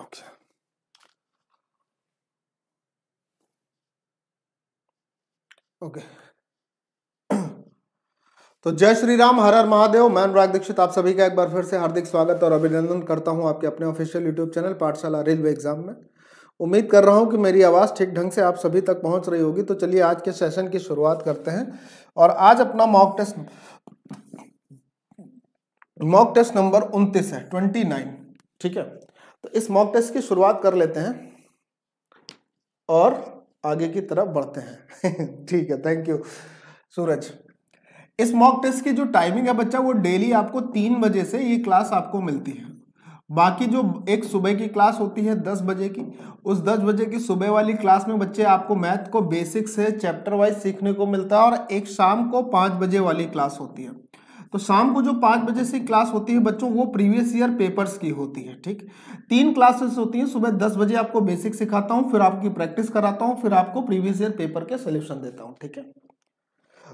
Okay. Okay तो जय श्री राम हर हर महादेव मैं अनुराग दीक्षित आप सभी का एक बार फिर से हार्दिक स्वागत और अभिनंदन करता हूं आपके अपने official YouTube channel Pathshala railway exam में उम्मीद कर रहा हूं कि मेरी आवाज़ ठीक ढंग से आप सभी तक पहुंच रही होगी तो चलिए आज के सेशन की शुरुआत करते हैं और आज अपना mock test mock test number उनतीस है ट्वेंटी नाइन ठीक है तो इस मॉक टेस्ट की शुरुआत कर लेते हैं और आगे की तरफ बढ़ते हैं ठीक है थैंक यू सूरज इस मॉक टेस्ट की जो टाइमिंग है बच्चा वो डेली आपको तीन बजे से ये क्लास आपको मिलती है बाकी जो एक सुबह की क्लास होती है दस बजे की उस दस बजे की सुबह वाली क्लास में बच्चे आपको मैथ को बेसिक से चैप्टर वाइज सीखने को मिलता है और एक शाम को पाँच बजे वाली क्लास होती है तो शाम को जो पाँच बजे से क्लास होती है बच्चों वो प्रीवियस ईयर पेपर्स की होती है ठीक तीन क्लासेस होती हैं सुबह दस बजे आपको बेसिक सिखाता हूँ फिर आपकी प्रैक्टिस कराता हूँ फिर आपको प्रीवियस ईयर पेपर के सोल्यूशन देता हूँ ठीक है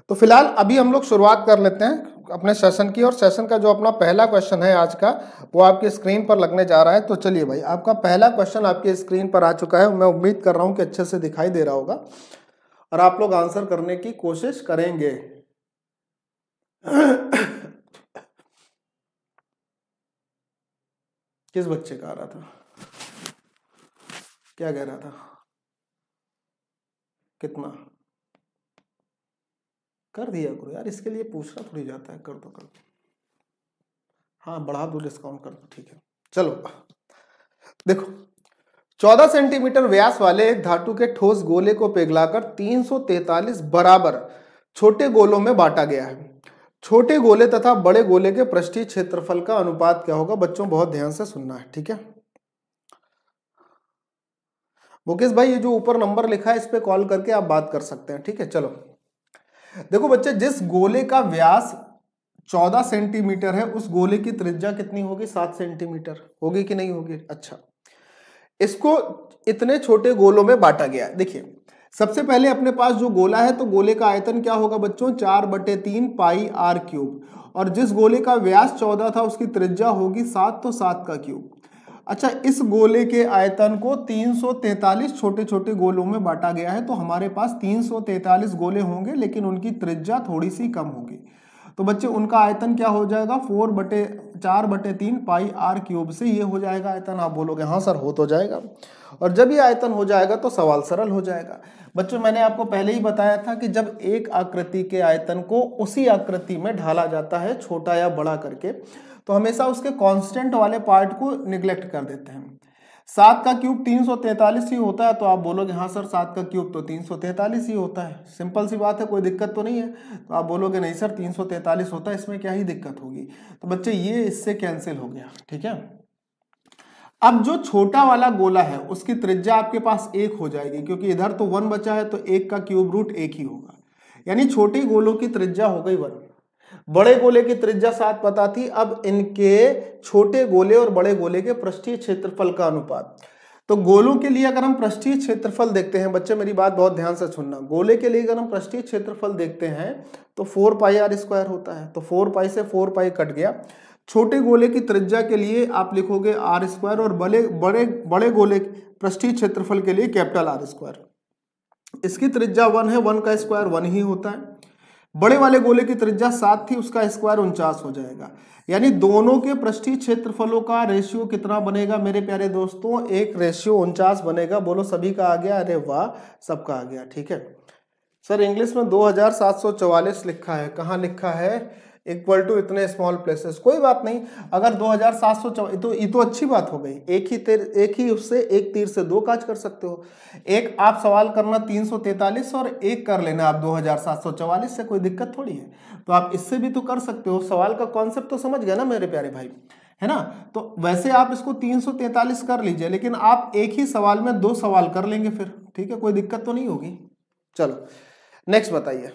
तो फिलहाल अभी हम लोग शुरुआत कर लेते हैं अपने सेशन की और सेशन का जो अपना पहला क्वेश्चन है आज का वो आपके स्क्रीन पर लगने जा रहा है तो चलिए भाई आपका पहला क्वेश्चन आपके स्क्रीन पर आ चुका है मैं उम्मीद कर रहा हूँ कि अच्छे से दिखाई दे रहा होगा और आप लोग आंसर करने की कोशिश करेंगे किस बच्चे का आ रहा था क्या कह रहा था कितना कर दिया करो यार इसके लिए पूछना थोड़ी जाता है कर दो कर दो हाँ बढ़ा दो डिस्काउंट कर दो ठीक है चलो देखो 14 सेंटीमीटर व्यास वाले एक धातु के ठोस गोले को पिघलाकर 343 बराबर छोटे गोलों में बांटा गया है छोटे गोले तथा बड़े गोले के पृष्ठीय क्षेत्रफल का अनुपात क्या होगा बच्चों बहुत ध्यान से सुनना है ठीक है मुकेश भाई ये जो ऊपर नंबर लिखा है इस पर कॉल करके आप बात कर सकते हैं ठीक है चलो देखो बच्चे जिस गोले का व्यास 14 सेंटीमीटर है उस गोले की त्रिज्या कितनी होगी 7 सेंटीमीटर होगी कि नहीं होगी अच्छा इसको इतने छोटे गोलों में बांटा गया देखिए सबसे पहले अपने पास जो गोला है तो गोले का आयतन क्या होगा बच्चों चार बटे तीन पाई आर क्यूब और जिस गोले का व्यास चौदह था उसकी त्रिज्या होगी सात तो सात का क्यूब अच्छा इस गोले के आयतन को 343 छोटे छोटे गोलों में बांटा गया है तो हमारे पास 343 गोले होंगे लेकिन उनकी त्रिज्या थोड़ी सी कम होगी तो बच्चे उनका आयतन क्या हो जाएगा फोर बटे चार बटे तीन पाई आर क्यूब से ये हो जाएगा आयतन आप बोलोगे हाँ सर हो तो जाएगा और जब ये आयतन हो जाएगा तो सवाल सरल हो जाएगा बच्चों मैंने आपको पहले ही बताया था कि जब एक आकृति के आयतन को उसी आकृति में ढाला जाता है छोटा या बड़ा करके तो हमेशा उसके कांस्टेंट वाले पार्ट को निग्लेक्ट कर देते हैं सात का क्यूब तीन सौ तैंतालीस ही होता है तो आप बोलोगे हाँ सर सात का क्यूब तो तीन सौ तैंतालीस ही होता है सिंपल सी बात है कोई दिक्कत तो नहीं है तो आप बोलोगे नहीं सर तीन सौ तैंतालीस होता है इसमें क्या ही दिक्कत होगी तो बच्चे ये इससे कैंसिल हो गया ठीक है अब जो छोटा वाला गोला है उसकी त्रिज्या आपके पास एक हो जाएगी क्योंकि इधर तो वन बचा है तो एक का क्यूब रूट एक ही होगा यानी छोटे गोलों की त्रिज्या हो गई वन बड़े गोले की त्रिज्या सात पता थी अब इनके छोटे गोले और बड़े गोले के पृष्ठीय क्षेत्रफल का अनुपात तो गोलों के लिए अगर हम पृष्ठीय क्षेत्रफल देखते हैं बच्चे मेरी बात बहुत ध्यान से सुनना गोले के लिए अगर हम पृष्ठीय क्षेत्रफल देखते हैं तो फोर पाई आर स्क्वायर होता है तो फोर पाई से फोर पाई कट गया छोटे गोले की त्रिज्या के लिए आप लिखोगे आर स्क्वायर और बड़े बड़े बड़े गोले पृष्ठीय क्षेत्रफल के लिए कैपिटल आर स्क्वायर इसकी त्रिज्या वन है वन का स्क्वायर वन ही होता है बड़े वाले गोले की त्रिज्या सात थी उसका स्क्वायर उनचास हो जाएगा यानी दोनों के पृष्ठीय क्षेत्रफलों का रेशियो कितना बनेगा मेरे प्यारे दोस्तों एक रेशियो उनचास बनेगा बोलो सभी का आ गया अरे वाह सबका आ गया ठीक है सर इंग्लिश में दो लिखा है कहाँ लिखा है इक्वल टू इतने स्मॉल प्लेसेस कोई बात नहीं अगर दो हजार सात सौ तो ये तो अच्छी बात हो गई एक ही तीर एक ही उससे एक तीर से दो काज कर सकते हो एक आप सवाल करना तीन सौ तैतालीस और एक कर लेना आप दो हजार सात सौ चवालीस से कोई दिक्कत थोड़ी है तो आप इससे भी तो कर सकते हो सवाल का कॉन्सेप्ट तो समझ गया ना मेरे प्यारे भाई है ना तो वैसे आप इसको 343 कर लीजिए लेकिन आप एक ही सवाल में दो सवाल कर लेंगे फिर ठीक है कोई दिक्कत तो नहीं होगी चलो नेक्स्ट बताइए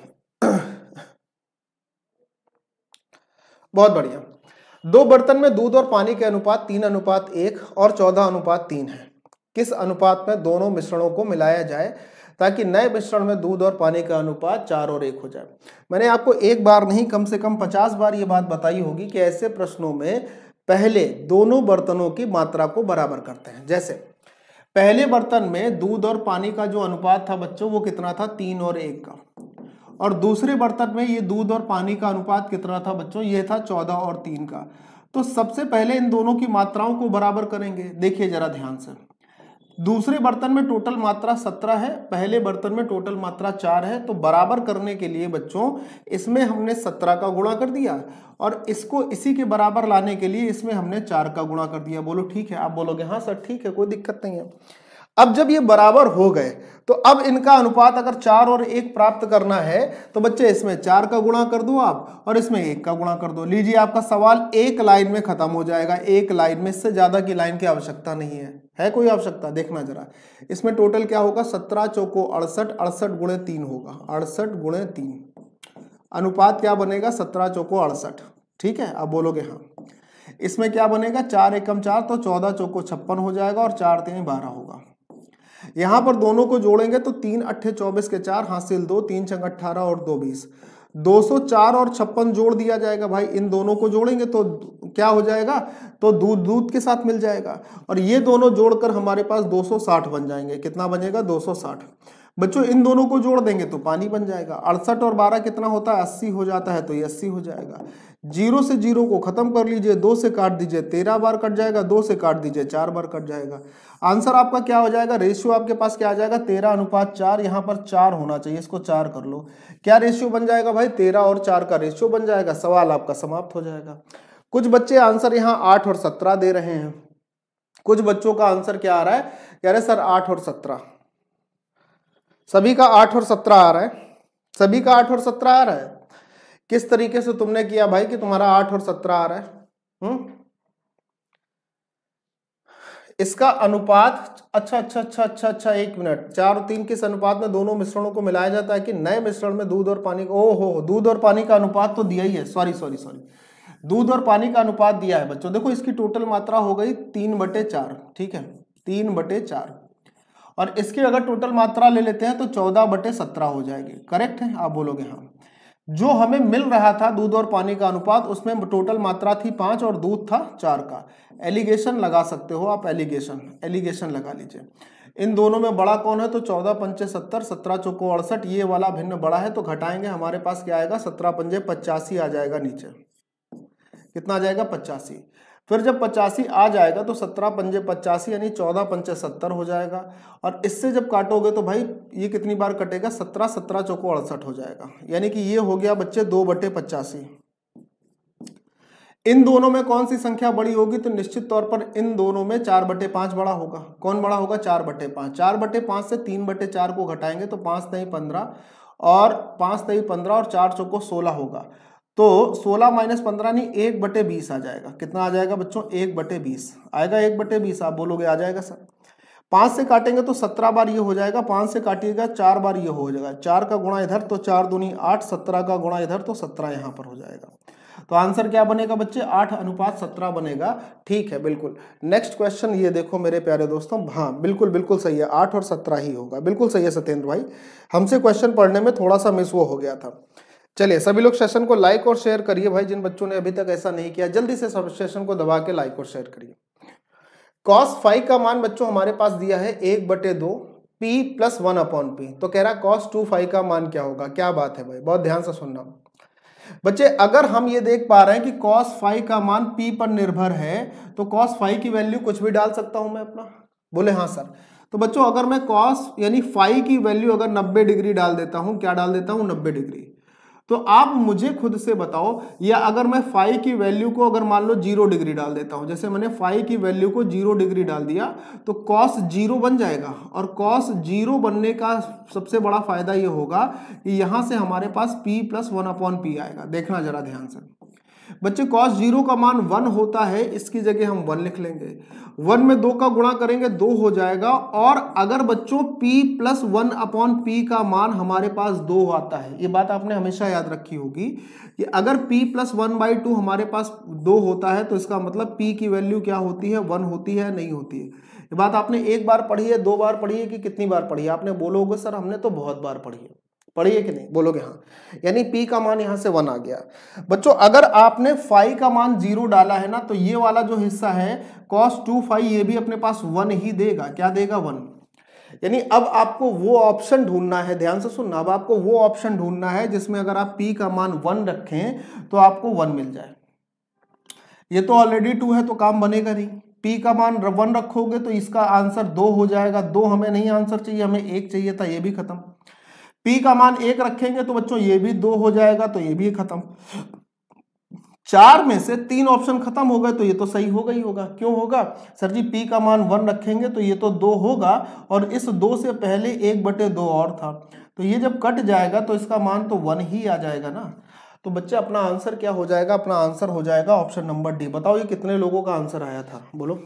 बहुत बढ़िया दो बर्तन में दूध और पानी के अनुपात तीन अनुपात एक और चौदह अनुपात तीन है किस अनुपात में दोनों मिश्रणों को मिलाया जाए ताकि नए मिश्रण में दूध और पानी का अनुपात चार और एक हो जाए मैंने आपको एक बार नहीं कम से कम पचास बार ये बात बताई होगी कि ऐसे प्रश्नों में पहले दोनों बर्तनों की मात्रा को बराबर करते हैं जैसे पहले बर्तन में दूध और पानी का जो अनुपात था बच्चों वो कितना था तीन और एक का और दूसरे बर्तन में ये दूध और पानी का अनुपात कितना था बच्चों ये था चौदह और तीन का तो सबसे पहले इन दोनों की मात्राओं को बराबर करेंगे देखिए जरा ध्यान से दूसरे बर्तन में टोटल मात्रा सत्रह है पहले बर्तन में टोटल मात्रा चार है तो बराबर करने के लिए बच्चों इसमें हमने सत्रह का गुणा कर दिया और इसको इसी के बराबर लाने के लिए इसमें हमने चार का गुणा कर दिया बोलो ठीक है आप बोलोगे हाँ सर ठीक है कोई दिक्कत नहीं है अब जब ये बराबर हो गए तो अब इनका अनुपात अगर चार और एक प्राप्त करना है तो बच्चे इसमें चार का गुणा कर दो आप और इसमें एक का गुणा कर दो लीजिए आपका सवाल एक लाइन में खत्म हो जाएगा एक लाइन में इससे ज्यादा की लाइन की आवश्यकता नहीं है है कोई आवश्यकता देखना जरा इसमें टोटल क्या होगा सत्रह चौको अड़सठ अड़सठ गुणे तीन होगा अड़सठ गुणे तीन अनुपात क्या बनेगा सत्रह चौको अड़सठ ठीक है अब बोलोगे हाँ इसमें क्या बनेगा चार एकम चार तो चौदह चौको छप्पन हो जाएगा और चार तीन बारह होगा यहाँ पर दोनों को जोड़ेंगे तो तीन अट्ठे चौबीस के चार हासिल दो तीन चंग अट्ठारह और दो बीस दो सौ चार और छप्पन जोड़ दिया जाएगा भाई इन दोनों को जोड़ेंगे तो क्या हो जाएगा तो दूध दूध के साथ मिल जाएगा और ये दोनों जोड़कर हमारे पास दो सौ साठ बन जाएंगे कितना बनेगा दो सौ साठ बच्चों इन दोनों को जोड़ देंगे तो पानी बन जाएगा अड़सठ और बारह कितना होता है अस्सी हो जाता है तो ये अस्सी हो जाएगा जीरो से जीरो को खत्म कर लीजिए दो से काट दीजिए तेरह बार कट जाएगा दो से काट दीजिए चार बार कट जाएगा आंसर आपका क्या हो जाएगा रेशियो आपके पास क्या आ जाएगा तेरह अनुपात चार यहाँ पर चार होना चाहिए इसको चार कर लो क्या रेशियो बन जाएगा भाई तेरह और चार का रेशियो बन जाएगा सवाल आपका समाप्त हो जाएगा कुछ बच्चे आंसर यहाँ आठ और सत्रह दे रहे हैं कुछ बच्चों का आंसर क्या आ रहा है कह रहे सर आठ और सत्रह सभी का आठ और सत्रह आ रहा है सभी का आठ और सत्रह आ रहा है किस तरीके से तुमने किया भाई कि तुम्हारा आठ और सत्रह आ रहा है हुँ? हम्म? इसका अनुपात अच्छा अच्छा अच्छा अच्छा अच्छा एक मिनट चार और तीन किस अनुपात में दोनों मिश्रणों को मिलाया जाता है कि नए मिश्रण में दूध और पानी ओ हो दूध और पानी का अनुपात तो दिया ही है सॉरी सॉरी सॉरी दूध और पानी का अनुपात दिया है बच्चों देखो इसकी टोटल मात्रा हो गई तीन बटे चार ठीक है तीन बटे चार और इसकी अगर टोटल मात्रा ले लेते हैं तो चौदह बटे सत्रह हो जाएगी करेक्ट है आप बोलोगे हाँ जो हमें मिल रहा था दूध और पानी का अनुपात उसमें टोटल मात्रा थी पाँच और दूध था चार का एलिगेशन लगा सकते हो आप एलिगेशन एलिगेशन लगा लीजिए इन दोनों में बड़ा कौन है तो चौदह पंचे सत्तर सत्रह चौको अड़सठ ये वाला भिन्न बड़ा है तो घटाएंगे हमारे पास क्या आएगा सत्रह पंजे पचासी आ जाएगा नीचे कितना आ जाएगा पचासी फिर जब पचासी आ जाएगा तो सत्रह पंजे पचासी यानी चौदह पंचे सत्तर हो जाएगा और इससे जब काटोगे तो भाई ये कितनी बार कटेगा सत्रह सत्रह चौको अड़सठ हो जाएगा यानी कि ये हो गया बच्चे दो बटे पचासी इन दोनों में कौन सी संख्या बड़ी होगी तो निश्चित तौर पर इन दोनों में चार बटे पांच बड़ा होगा कौन बड़ा होगा चार बटे पांच चार बटे पांच से तीन बटे चार को घटाएंगे तो पांच तई पंद्रह और पांच तई पंद्रह और चार चौको सोलह होगा तो 16 माइनस पंद्रह नहीं एक बटे बीस आ जाएगा कितना आ जाएगा बच्चों एक बटे बीस आएगा एक बटे बीस आप बोलोगे आ जाएगा सर पाँच से काटेंगे तो सत्रह बार ये हो जाएगा पाँच से काटिएगा चार बार ये हो जाएगा चार का गुणा इधर तो चार दूनी आठ सत्रह का गुणा इधर तो सत्रह यहाँ पर हो जाएगा तो आंसर क्या बनेगा बच्चे आठ अनुपात सत्रह बनेगा ठीक है बिल्कुल नेक्स्ट क्वेश्चन ये देखो मेरे प्यारे दोस्तों हाँ बिल्कुल बिल्कुल सही है आठ और सत्रह ही होगा बिल्कुल सही है सत्येंद्र भाई हमसे क्वेश्चन पढ़ने में थोड़ा सा मिस वो हो गया था चलिए सभी लोग सेशन को लाइक और शेयर करिए भाई जिन बच्चों ने अभी तक ऐसा नहीं किया जल्दी से सब सेशन को दबा के लाइक और शेयर करिए कॉस फाइव का मान बच्चों हमारे पास दिया है एक बटे दो P plus one upon P तो कह रहा कॉस टू फाइव का मान क्या होगा क्या बात है भाई बहुत ध्यान से सुनना बच्चे अगर हम ये देख पा रहे हैं कि कॉस फाइव का मान पी पर निर्भर है तो कॉस फाइव की वैल्यू कुछ भी डाल सकता हूं मैं अपना बोले हाँ सर तो बच्चों अगर मैं कॉस यानी फाइव की वैल्यू अगर नब्बे डिग्री डाल देता हूं क्या डाल देता हूं नब्बे डिग्री तो आप मुझे खुद से बताओ या अगर मैं फाइव की वैल्यू को अगर मान लो जीरो डिग्री डाल देता हूं जैसे मैंने फाइव की वैल्यू को जीरो डिग्री डाल दिया तो कॉस जीरो बन जाएगा और कॉस जीरो बनने का सबसे बड़ा फायदा यह होगा कि यहां से हमारे पास P plus one upon P आएगा देखना जरा ध्यान से बच्चे कॉस जीरो का मान वन होता है इसकी जगह हम वन लिख लेंगे वन में दो का गुणा करेंगे दो हो जाएगा और अगर बच्चों P plus one upon P का मान हमारे पास दो आता है ये बात आपने हमेशा याद रखी होगी कि अगर P plus one by two हमारे पास दो होता है तो इसका मतलब पी की वैल्यू क्या होती है वन होती है नहीं होती है ये बात आपने एक बार पढ़ी है दो बार पढ़ी है कि कितनी बार पढ़ी है आपने बोलोगे सर हमने तो बहुत बार पढ़ी है पढ़िए कि नहीं बोलोगे हाँ यानी पी का मान यहाँ से वन आ गया बच्चों अगर आपने फाइव का मान जीरो डाला है ना तो ये वाला जो हिस्सा है कॉस टू फाइव ये भी अपने पास वन ही देगा क्या देगा वन यानी अब आपको वो ऑप्शन ढूंढना है ध्यान से सुनना अब आपको वो ऑप्शन ढूंढना है जिसमें अगर आप पी का मान वन रखें तो आपको वन मिल जाए ये तो ऑलरेडी टू है तो काम बनेगा नहीं पी का मान वन रखोगे तो इसका आंसर दो हो जाएगा दो हमें नहीं आंसर चाहिए हमें एक चाहिए था ये भी खत्म पी का मान एक रखेंगे तो बच्चों ये भी दो हो जाएगा तो ये भी खत्म चार में से तीन ऑप्शन खत्म हो गए तो ये तो सही होगा ही होगा क्यों होगा सर जी पी का मान वन रखेंगे तो ये तो दो होगा और इस दो से पहले एक बटे दो और था तो ये जब कट जाएगा तो इसका मान तो वन ही आ जाएगा ना तो बच्चे अपना आंसर क्या हो जाएगा अपना आंसर हो जाएगा ऑप्शन नंबर डी बताओ ये कितने लोगों का आंसर आया था बोलो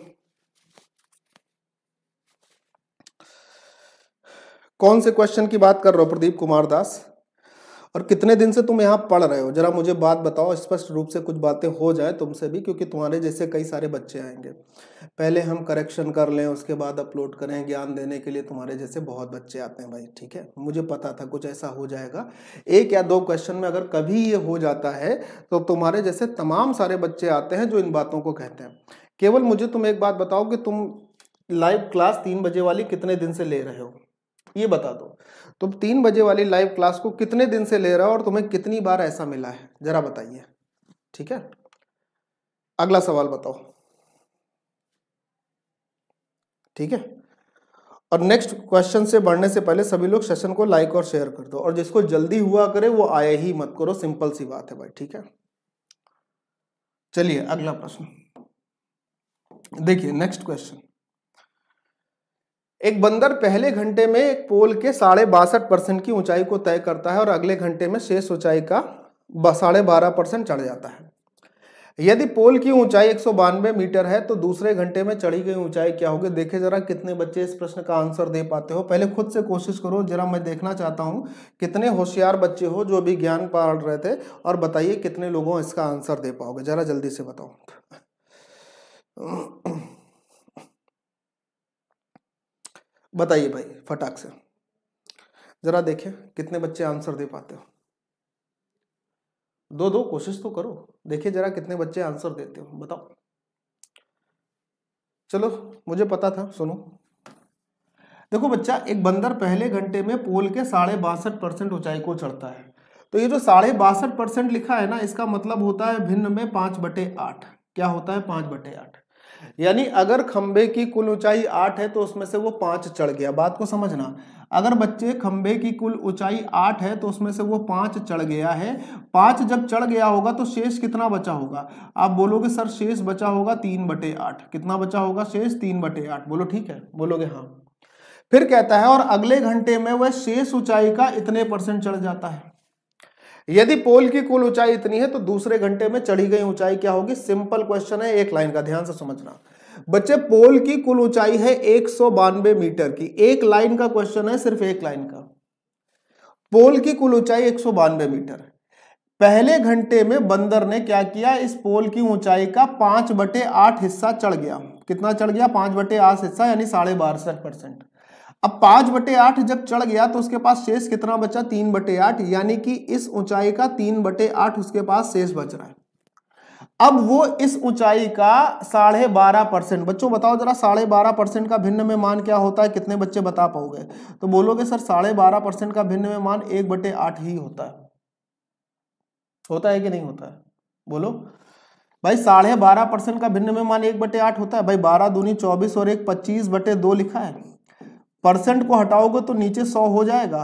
कौन से क्वेश्चन की बात कर रहे हो प्रदीप कुमार दास और कितने दिन से तुम यहाँ पढ़ रहे हो जरा मुझे बात बताओ स्पष्ट रूप से कुछ बातें हो जाए तुमसे भी क्योंकि तुम्हारे जैसे कई सारे बच्चे आएंगे पहले हम करेक्शन कर लें उसके बाद अपलोड करें ज्ञान देने के लिए तुम्हारे जैसे बहुत बच्चे आते हैं भाई ठीक है मुझे पता था कुछ ऐसा हो जाएगा एक या दो क्वेश्चन में अगर कभी ये हो जाता है तो तुम्हारे जैसे तमाम सारे बच्चे आते हैं जो इन बातों को कहते हैं केवल मुझे तुम एक बात बताओ कि तुम लाइव क्लास तीन बजे वाली कितने दिन से ले रहे हो ये बता दो तुम तो तीन बजे वाली लाइव क्लास को कितने दिन से ले रहे हो और तुम्हें कितनी बार ऐसा मिला है जरा बताइए ठीक है अगला सवाल बताओ ठीक है और नेक्स्ट क्वेश्चन से बढ़ने से पहले सभी लोग सेशन को लाइक और शेयर कर दो और जिसको जल्दी हुआ करे वो आए ही मत करो सिंपल सी बात है भाई ठीक है चलिए अगला प्रश्न देखिए नेक्स्ट क्वेश्चन एक बंदर पहले घंटे में एक पोल के साढ़े बासठ परसेंट की ऊंचाई को तय करता है और अगले घंटे में शेष ऊंचाई का साढ़े बारह परसेंट चढ़ जाता है यदि पोल की ऊंचाई एक सौ बानवे मीटर है तो दूसरे घंटे में चढ़ी गई ऊंचाई क्या होगी देखे जरा कितने बच्चे इस प्रश्न का आंसर दे पाते हो पहले खुद से कोशिश करो जरा मैं देखना चाहता हूँ कितने होशियार बच्चे हो जो अभी ज्ञान पढ़ रहे थे और बताइए कितने लोगों इसका आंसर दे पाओगे जरा जल्दी से बताओ बताइए भाई फटाक से ज़रा देखिए कितने बच्चे आंसर दे पाते हो दो दो कोशिश तो करो देखिए ज़रा कितने बच्चे आंसर देते हो बताओ चलो मुझे पता था सुनो देखो बच्चा एक बंदर पहले घंटे में पोल के साढ़े बासठ परसेंट ऊंचाई को चढ़ता है तो ये जो साढ़े बासठ परसेंट लिखा है ना इसका मतलब होता है भिन्न में पांच बटे आठ क्या होता है पांच बटे आठ यानी अगर खंबे की कुल ऊंचाई आठ है तो उसमें से वो पांच चढ़ गया बात को समझना अगर बच्चे खंबे की कुल ऊंचाई आठ है तो उसमें से वो पांच चढ़ गया है पांच जब चढ़ गया होगा तो शेष कितना बचा होगा आप बोलोगे सर शेष बचा होगा तीन बटे आठ कितना बचा होगा शेष तीन बटे आठ बोलो ठीक है बोलोगे हाँ फिर कहता है और अगले घंटे में वह शेष ऊंचाई का इतने परसेंट चढ़ जाता है यदि पोल की कुल ऊंचाई इतनी है तो दूसरे घंटे में चढ़ी गई ऊंचाई क्या होगी सिंपल क्वेश्चन है एक लाइन का ध्यान से समझना बच्चे पोल की कुल ऊंचाई है एक मीटर की एक लाइन का क्वेश्चन है सिर्फ एक लाइन का पोल की कुल ऊंचाई एक मीटर पहले घंटे में बंदर ने क्या किया इस पोल की ऊंचाई का पांच बटे आठ हिस्सा चढ़ गया कितना चढ़ गया पांच बटे आठ हिस्सा यानी साढ़े बारह परसेंट अब पांच बटे आठ जब चढ़ गया तो उसके पास शेष कितना बचा तीन बटे आठ यानी कि इस ऊंचाई का तीन बटे आठ उसके पास शेष बच रहा है अब वो इस ऊंचाई का साढ़े बारह परसेंट बच्चों बताओ जरा साढ़े बारह परसेंट का भिन्न में मान क्या होता है कितने बच्चे बता पाओगे तो बोलोगे सर साढ़े बारह परसेंट का भिन्न में मान एक बटे आठ ही होता है होता है कि नहीं होता है बोलो भाई साढ़े बारह परसेंट का भिन्न में मान एक बटे आठ होता है भाई बारह दूनी चौबीस और एक पच्चीस बटे दो लिखा है परसेंट को हटाओगे तो नीचे सौ हो जाएगा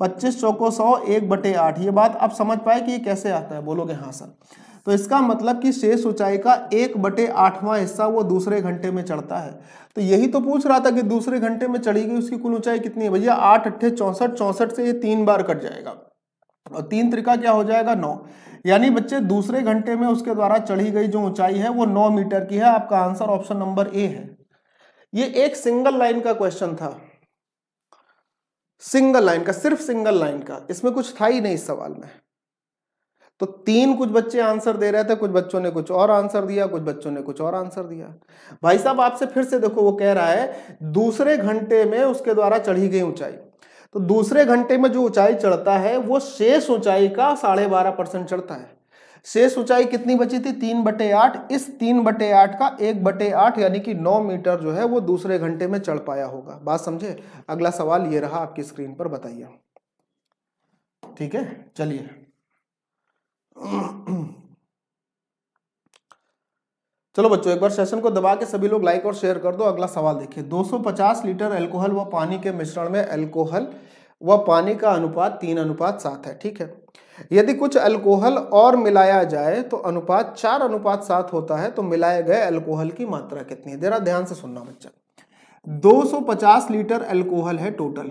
पच्चीस चौको सौ एक बटे आठ ये बात आप समझ पाए कि ये कैसे आता है बोलोगे हाँ सर तो इसका मतलब कि शेष ऊंचाई का एक बटे आठवां हिस्सा वो दूसरे घंटे में चढ़ता है तो यही तो पूछ रहा था कि दूसरे घंटे में चढ़ी गई उसकी कुल ऊंचाई कितनी है भैया आठ अट्ठे चौंसठ चौंसठ से ये तीन बार कट जाएगा और तीन त्रिका क्या हो जाएगा नौ यानी बच्चे दूसरे घंटे में उसके द्वारा चढ़ी गई जो ऊंचाई है वो नौ मीटर की है आपका आंसर ऑप्शन नंबर ए है ये एक सिंगल लाइन का क्वेश्चन था सिंगल लाइन का सिर्फ सिंगल लाइन का इसमें कुछ था ही नहीं इस सवाल में तो तीन कुछ बच्चे आंसर दे रहे थे कुछ बच्चों ने कुछ और आंसर दिया कुछ बच्चों ने कुछ और आंसर दिया भाई साहब आपसे फिर से देखो वो कह रहा है दूसरे घंटे में उसके द्वारा चढ़ी गई ऊंचाई तो दूसरे घंटे में जो ऊंचाई चढ़ता है वो शेष ऊंचाई का साढ़े बारह परसेंट चढ़ता है शेष ऊंचाई कितनी बची थी तीन बटे आठ इस तीन बटे आठ का एक बटे आठ यानी कि नौ मीटर जो है वो दूसरे घंटे में चढ़ पाया होगा बात समझे अगला सवाल ये रहा आपकी स्क्रीन पर बताइए ठीक है चलिए चलो बच्चों एक बार सेशन को दबा के सभी लोग लाइक और शेयर कर दो अगला सवाल देखिए 250 लीटर अल्कोहल व पानी के मिश्रण में अल्कोहल व पानी का अनुपात तीन अनुपात सात है ठीक है यदि कुछ अल्कोहल और मिलाया जाए तो अनुपात चार अनुपात सात होता है तो मिलाए गए अल्कोहल की मात्रा कितनी है जरा ध्यान से सुनना बच्चा 250 लीटर अल्कोहल है टोटल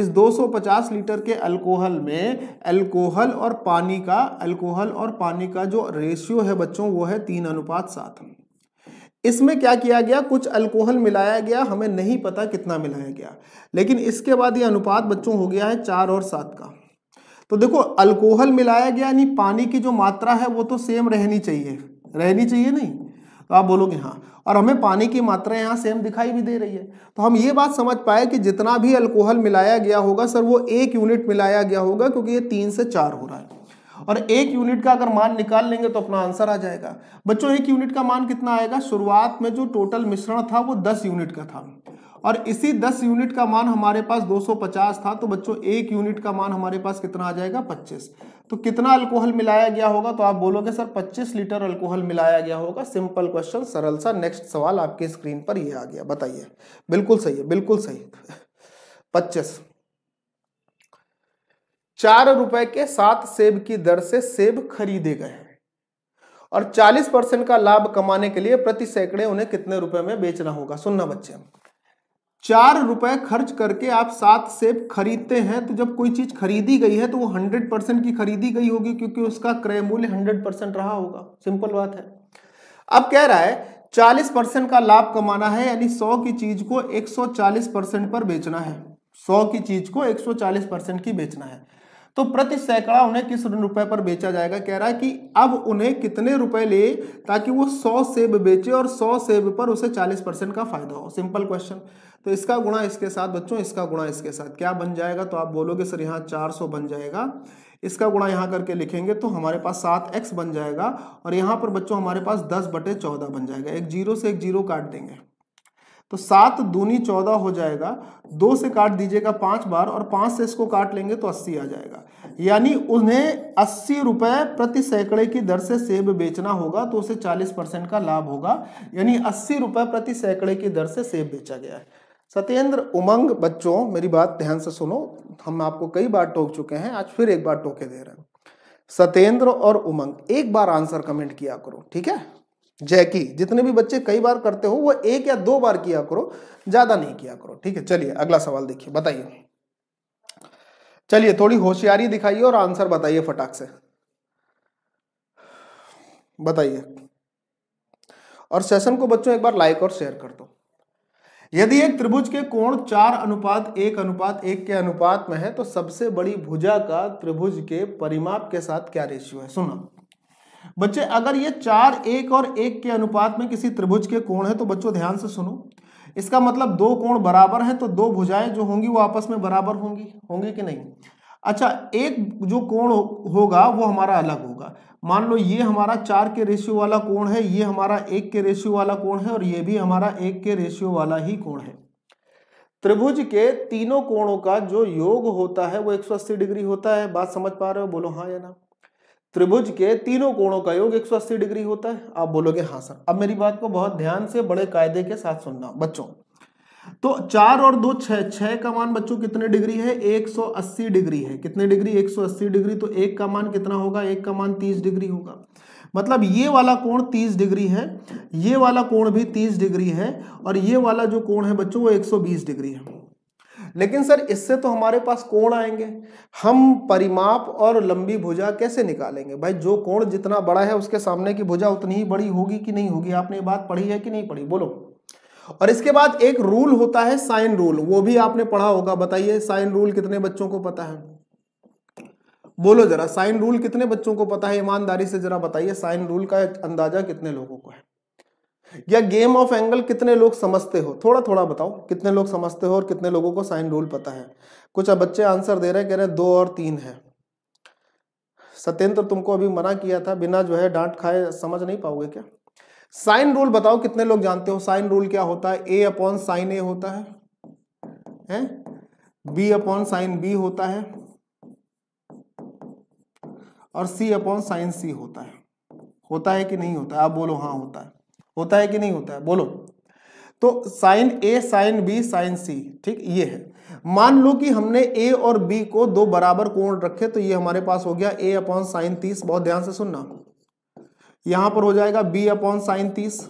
इस 250 लीटर के अल्कोहल में अल्कोहल और पानी का अल्कोहल और पानी का जो रेशियो है बच्चों वो है तीन अनुपात सात इसमें क्या किया गया कुछ अल्कोहल मिलाया गया हमें नहीं पता कितना मिलाया गया लेकिन इसके बाद ये अनुपात बच्चों हो गया है चार और सात का तो देखो अल्कोहल मिलाया गया यानी पानी की जो मात्रा है वो तो सेम रहनी चाहिए रहनी चाहिए नहीं तो आप बोलोगे हाँ और हमें पानी की मात्रा यहाँ सेम दिखाई भी दे रही है तो हम ये बात समझ पाए कि जितना भी अल्कोहल मिलाया गया होगा सर वो एक यूनिट मिलाया गया होगा क्योंकि ये तीन से चार हो रहा है और एक यूनिट का अगर मान निकाल लेंगे तो अपना आंसर आ जाएगा बच्चों एक यूनिट का मान कितना आएगा शुरुआत में जो टोटल मिश्रण था वो दस यूनिट का था और इसी 10 यूनिट का मान हमारे पास 250 था तो बच्चों एक यूनिट का मान हमारे पास कितना आ जाएगा 25 तो कितना अल्कोहल मिलाया गया होगा तो आप बोलोगे सर 25 लीटर अल्कोहल मिलाया गया होगा सिंपल क्वेश्चन सरल सा नेक्स्ट सवाल आपके स्क्रीन पर ये आ गया बताइए बिल्कुल सही है बिल्कुल सही पच्चीस चार रुपए के सात सेब की दर से सेब खरीदे गए और 40 परसेंट का लाभ कमाने के लिए प्रति सैकड़े उन्हें कितने रुपए में बेचना होगा सुनना बच्चे चार रुपए खर्च करके आप सात सेब खरीदते हैं तो जब कोई चीज खरीदी गई है तो वो हंड्रेड परसेंट की खरीदी गई होगी क्योंकि उसका क्रय मूल्य हंड्रेड परसेंट रहा होगा सिंपल बात है अब कह रहा है चालीस परसेंट का लाभ कमाना है यानी सौ की चीज को एक सौ चालीस परसेंट पर बेचना है सौ की चीज को एक सौ चालीस परसेंट की बेचना है तो प्रति सैकड़ा उन्हें किस रुपए पर बेचा जाएगा कह रहा है कि अब उन्हें कितने रुपए ले ताकि वो सौ सेब बेचे और सौ सेब पर उसे चालीस परसेंट का फायदा हो सिंपल क्वेश्चन तो इसका गुणा इसके साथ बच्चों इसका गुणा इसके साथ क्या बन जाएगा तो आप बोलोगे सर यहाँ चार सौ बन जाएगा इसका गुणा यहाँ करके लिखेंगे तो हमारे पास सात एक्स बन जाएगा और यहाँ पर बच्चों हमारे पास दस बटे चौदह बन जाएगा एक जीरो से एक जीरो काट देंगे तो सात दूनी चौदह हो जाएगा दो से काट दीजिएगा पांच बार और पांच से इसको काट लेंगे तो अस्सी आ जाएगा यानी उन्हें अस्सी रुपए प्रति सैकड़े की दर से सेब बेचना होगा तो उसे चालीस परसेंट का लाभ होगा यानी अस्सी रुपए प्रति सैकड़े की दर से सेब बेचा गया है सत्येंद्र उमंग बच्चों मेरी बात ध्यान से सुनो हम आपको कई बार टोक चुके हैं आज फिर एक बार टोके दे रहे हैं सत्येंद्र और उमंग एक बार आंसर कमेंट किया करो ठीक है जैकी जितने भी बच्चे कई बार करते हो वो एक या दो बार किया करो ज्यादा नहीं किया करो ठीक है चलिए अगला सवाल देखिए बताइए चलिए थोड़ी होशियारी दिखाइए और आंसर बताइए फटाक से बताइए और सेशन को बच्चों एक बार लाइक और शेयर कर दो यदि एक त्रिभुज के कोण चार अनुपात एक अनुपात एक के अनुपात में है तो सबसे बड़ी भुजा का त्रिभुज के परिमाप के साथ क्या रेशियो है सुना बच्चे अगर ये चार एक और एक के अनुपात में किसी त्रिभुज के कोण है तो बच्चों ध्यान से सुनो इसका मतलब दो कोण बराबर हैं तो दो भुजाएं जो होंगी वो आपस में बराबर होंगी होंगी कि नहीं अच्छा एक जो कोण होगा वो हमारा अलग होगा मान लो ये हमारा चार के रेशियो वाला कोण है ये हमारा एक के रेशियो वाला कोण है और ये भी हमारा एक के रेशियो वाला ही कोण है त्रिभुज के तीनों कोणों का जो योग होता है वो 180 डिग्री होता है बात समझ पा रहे हो बोलो हाँ या ना त्रिभुज के तीनों कोणों का योग 180 डिग्री होता है आप बोलोगे हाँ सर अब मेरी बात को बहुत ध्यान से बड़े कायदे के साथ सुनना बच्चों तो चार और दो छः छह का मान बच्चों कितने डिग्री है 180 डिग्री है कितने डिग्री 180 डिग्री तो एक का मान कितना होगा एक का मान 30 डिग्री होगा मतलब ये वाला कोण 30 डिग्री है ये वाला कोण भी 30 डिग्री है और ये वाला जो कोण है बच्चों वो 120 डिग्री है लेकिन सर इससे तो हमारे पास कोण आएंगे हम परिमाप और लंबी भुजा कैसे निकालेंगे भाई जो कोण जितना बड़ा है उसके सामने की भुजा उतनी ही बड़ी होगी कि नहीं होगी आपने ये बात पढ़ी है कि नहीं पढ़ी बोलो और इसके बाद एक रूल होता है साइन रूल वो भी आपने पढ़ा होगा बताइए साइन रूल कितने बच्चों को पता है बोलो जरा साइन रूल कितने बच्चों को पता है ईमानदारी से जरा बताइए साइन रूल का अंदाजा कितने लोगों को है या गेम ऑफ एंगल कितने लोग समझते हो थोड़ा थोड़ा बताओ कितने लोग समझते हो और कितने लोगों को साइन रूल पता है कुछ अब बच्चे आंसर दे रहे कह रहे हैं दो और तीन है सत्येंद्र तुमको अभी मना किया था बिना जो है डांट खाए समझ नहीं पाओगे क्या साइन रूल बताओ कितने लोग जानते हो साइन रूल क्या होता है ए अपॉन साइन ए होता है बी अपॉन साइन बी होता है और सी अपॉन साइन सी होता है होता है कि नहीं होता है आप बोलो हाँ होता है होता है कि नहीं होता है बोलो तो sine A sine B sine C ठीक ये है मान लो कि हमने ए और बी को दो बराबर कोण रखे तो ये हमारे पास हो गया ए अपॉन साइन तीस बहुत ध्यान से सुनना यहां पर हो जाएगा बी अपॉन साइन तीस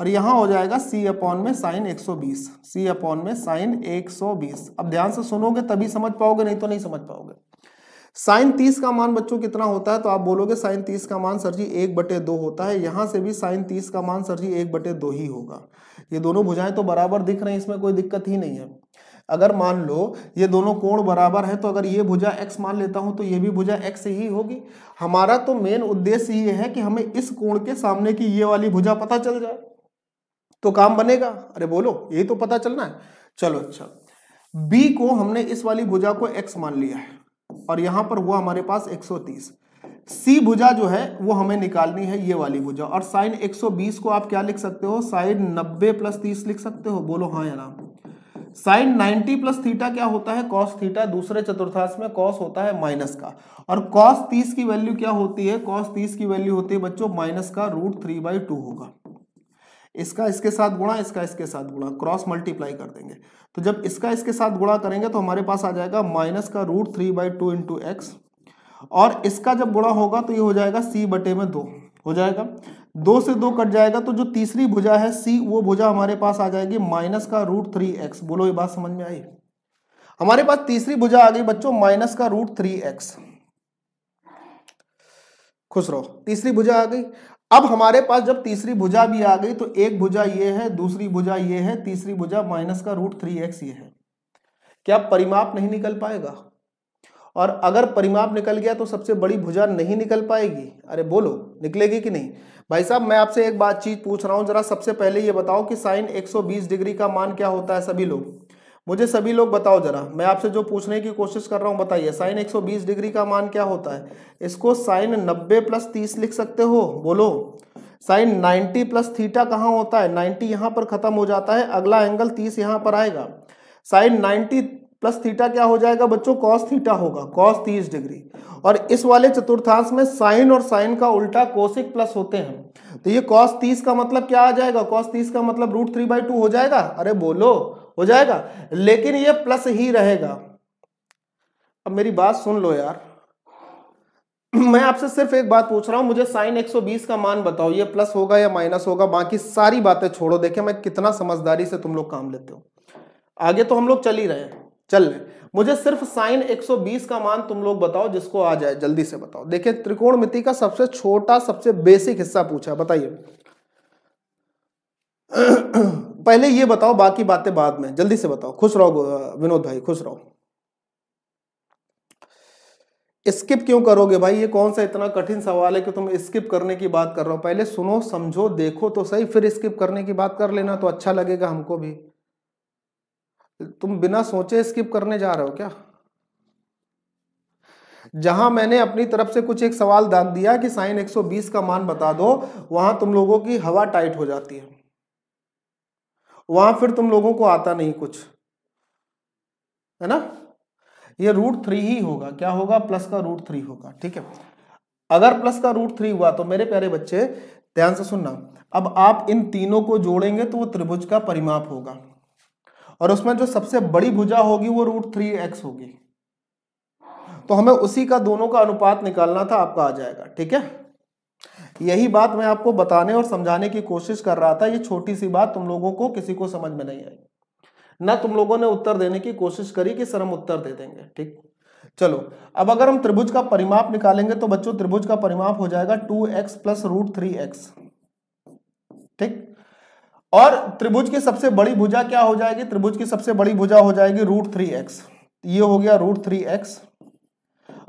और यहां हो जाएगा सी अपॉन में साइन एक सौ बीस सी अपॉन में साइन एक सौ बीस अब ध्यान से सुनोगे तभी समझ पाओगे नहीं तो नहीं समझ पाओगे साइन तीस का मान बच्चों कितना होता है तो आप बोलोगे साइन तीस का मान सर जी एक बटे दो होता है यहाँ से भी साइन तीस का मान सर जी एक बटे दो ही होगा ये दोनों भुजाएं तो बराबर दिख रहे हैं इसमें कोई दिक्कत ही नहीं है अगर मान लो ये दोनों कोण बराबर है तो अगर ये भुजा x मान लेता हूं तो ये भी भुजा x ही होगी हमारा तो मेन उद्देश्य ये है कि हमें इस कोण के सामने की ये वाली भुजा पता चल जाए तो काम बनेगा अरे बोलो यही तो पता चलना है चलो अच्छा बी को हमने इस वाली भुजा को x मान लिया है और यहाँ पर हुआ हमारे पास 130 सी भुजा जो है वो हमें निकालनी है ये वाली भुजा और साइन 120 को आप क्या लिख सकते हो साइन 90 प्लस तीस लिख सकते हो बोलो हाँ या ना साइन 90 प्लस थीटा क्या होता है कॉस थीटा दूसरे चतुर्थांश में कॉस होता है माइनस का और कॉस 30 की वैल्यू क्या होती है कॉस 30 की वैल्यू होती है बच्चों माइनस का रूट थ्री बाई टू होगा इसका इसके साथ गुणा इसका इसके साथ गुणा क्रॉस मल्टीप्लाई कर देंगे तो जब इसका इसके साथ गुणा करेंगे तो हमारे पास आ जाएगा माइनस का root three by two into x और इसका जब गुणा होगा तो ये हो जाएगा सी बटे में दो हो जाएगा दो से दो कट जाएगा तो जो तीसरी भुजा है सी वो भुजा हमारे पास आ जाएगी माइनस का रूट थ्री एक्स बोलो ये बात समझ में आई हमारे पास तीसरी भुजा आ गई बच्चों माइनस का रूट थ्री एक्स खुश रहो तीसरी भुजा आ गई अब हमारे पास जब तीसरी भुजा भी आ गई तो एक भुजा ये है दूसरी भुजा ये है तीसरी भुजा माइनस का रूट थ्री एक्स ये है क्या परिमाप नहीं निकल पाएगा और अगर परिमाप निकल गया तो सबसे बड़ी भुजा नहीं निकल पाएगी अरे बोलो निकलेगी कि नहीं भाई साहब मैं आपसे एक बात चीज पूछ रहा हूं जरा सबसे पहले ये बताओ कि साइन 120 डिग्री का मान क्या होता है सभी लोग मुझे सभी लोग बताओ जरा मैं आपसे जो पूछने की कोशिश कर रहा हूँ बताइए साइन 120 डिग्री का मान क्या होता है इसको साइन 90 प्लस तीस लिख सकते हो बोलो साइन 90 प्लस थीटा कहाँ होता है 90 यहाँ पर खत्म हो जाता है अगला एंगल 30 यहाँ पर आएगा साइन 90 प्लस थीटा क्या हो जाएगा बच्चों कॉस थीटा होगा कॉस तीस डिग्री और इस वाले चतुर्थांश में साइन और साइन का उल्टा कोसिक प्लस होते हैं तो ये कॉस तीस का मतलब क्या आ जाएगा कॉस तीस का मतलब रूट थ्री बाई टू हो जाएगा अरे बोलो हो जाएगा लेकिन ये प्लस ही रहेगा अब मेरी बात सुन लो यार मैं आपसे सिर्फ एक बात पूछ रहा हूं मुझे साइन 120 का मान बताओ ये प्लस होगा या माइनस होगा बाकी सारी बातें छोड़ो देखे मैं कितना समझदारी से तुम लोग काम लेते हो आगे तो हम लोग चल ही रहे हैं चल रहे मुझे सिर्फ साइन 120 का मान तुम लोग बताओ जिसको आ जाए जल्दी से बताओ देखिए त्रिकोण मिति का सबसे छोटा सबसे बेसिक हिस्सा पूछा बताइए पहले ये बताओ बाकी बातें बाद में जल्दी से बताओ खुश रहो विनोद भाई खुश रहो स्किप क्यों करोगे भाई ये कौन सा इतना कठिन सवाल है कि तुम स्किप करने की बात कर रहे हो पहले सुनो समझो देखो तो सही फिर स्किप करने की बात कर लेना तो अच्छा लगेगा हमको भी तुम बिना सोचे स्किप करने जा रहे हो क्या जहां मैंने अपनी तरफ से कुछ एक सवाल दाग दिया कि साइन 120 का मान बता दो वहां तुम लोगों की हवा टाइट हो जाती है वहां फिर तुम लोगों को आता नहीं कुछ है ना ये रूट थ्री ही होगा क्या होगा प्लस का रूट थ्री होगा ठीक है अगर प्लस का रूट थ्री हुआ तो मेरे प्यारे बच्चे ध्यान से सुनना अब आप इन तीनों को जोड़ेंगे तो वो त्रिभुज का परिमाप होगा और उसमें जो सबसे बड़ी भुजा होगी वो रूट थ्री एक्स होगी तो हमें उसी का दोनों का अनुपात निकालना था आपका आ जाएगा ठीक है यही बात मैं आपको बताने और समझाने की कोशिश कर रहा था ये छोटी सी बात तुम लोगों को किसी को समझ में नहीं आई ना तुम लोगों ने उत्तर देने की कोशिश करी कि सर हम उत्तर दे देंगे ठीक चलो अब अगर हम त्रिभुज का परिमाप निकालेंगे तो बच्चों त्रिभुज का परिमाप हो जाएगा two x plus root three x ठीक और त्रिभुज की सबसे बड़ी भुजा क्या हो जाएगी त्रिभुज की सबसे बड़ी भुजा हो जाएगी रूट थ्री एक्स ये हो गया रूट थ्री एक्स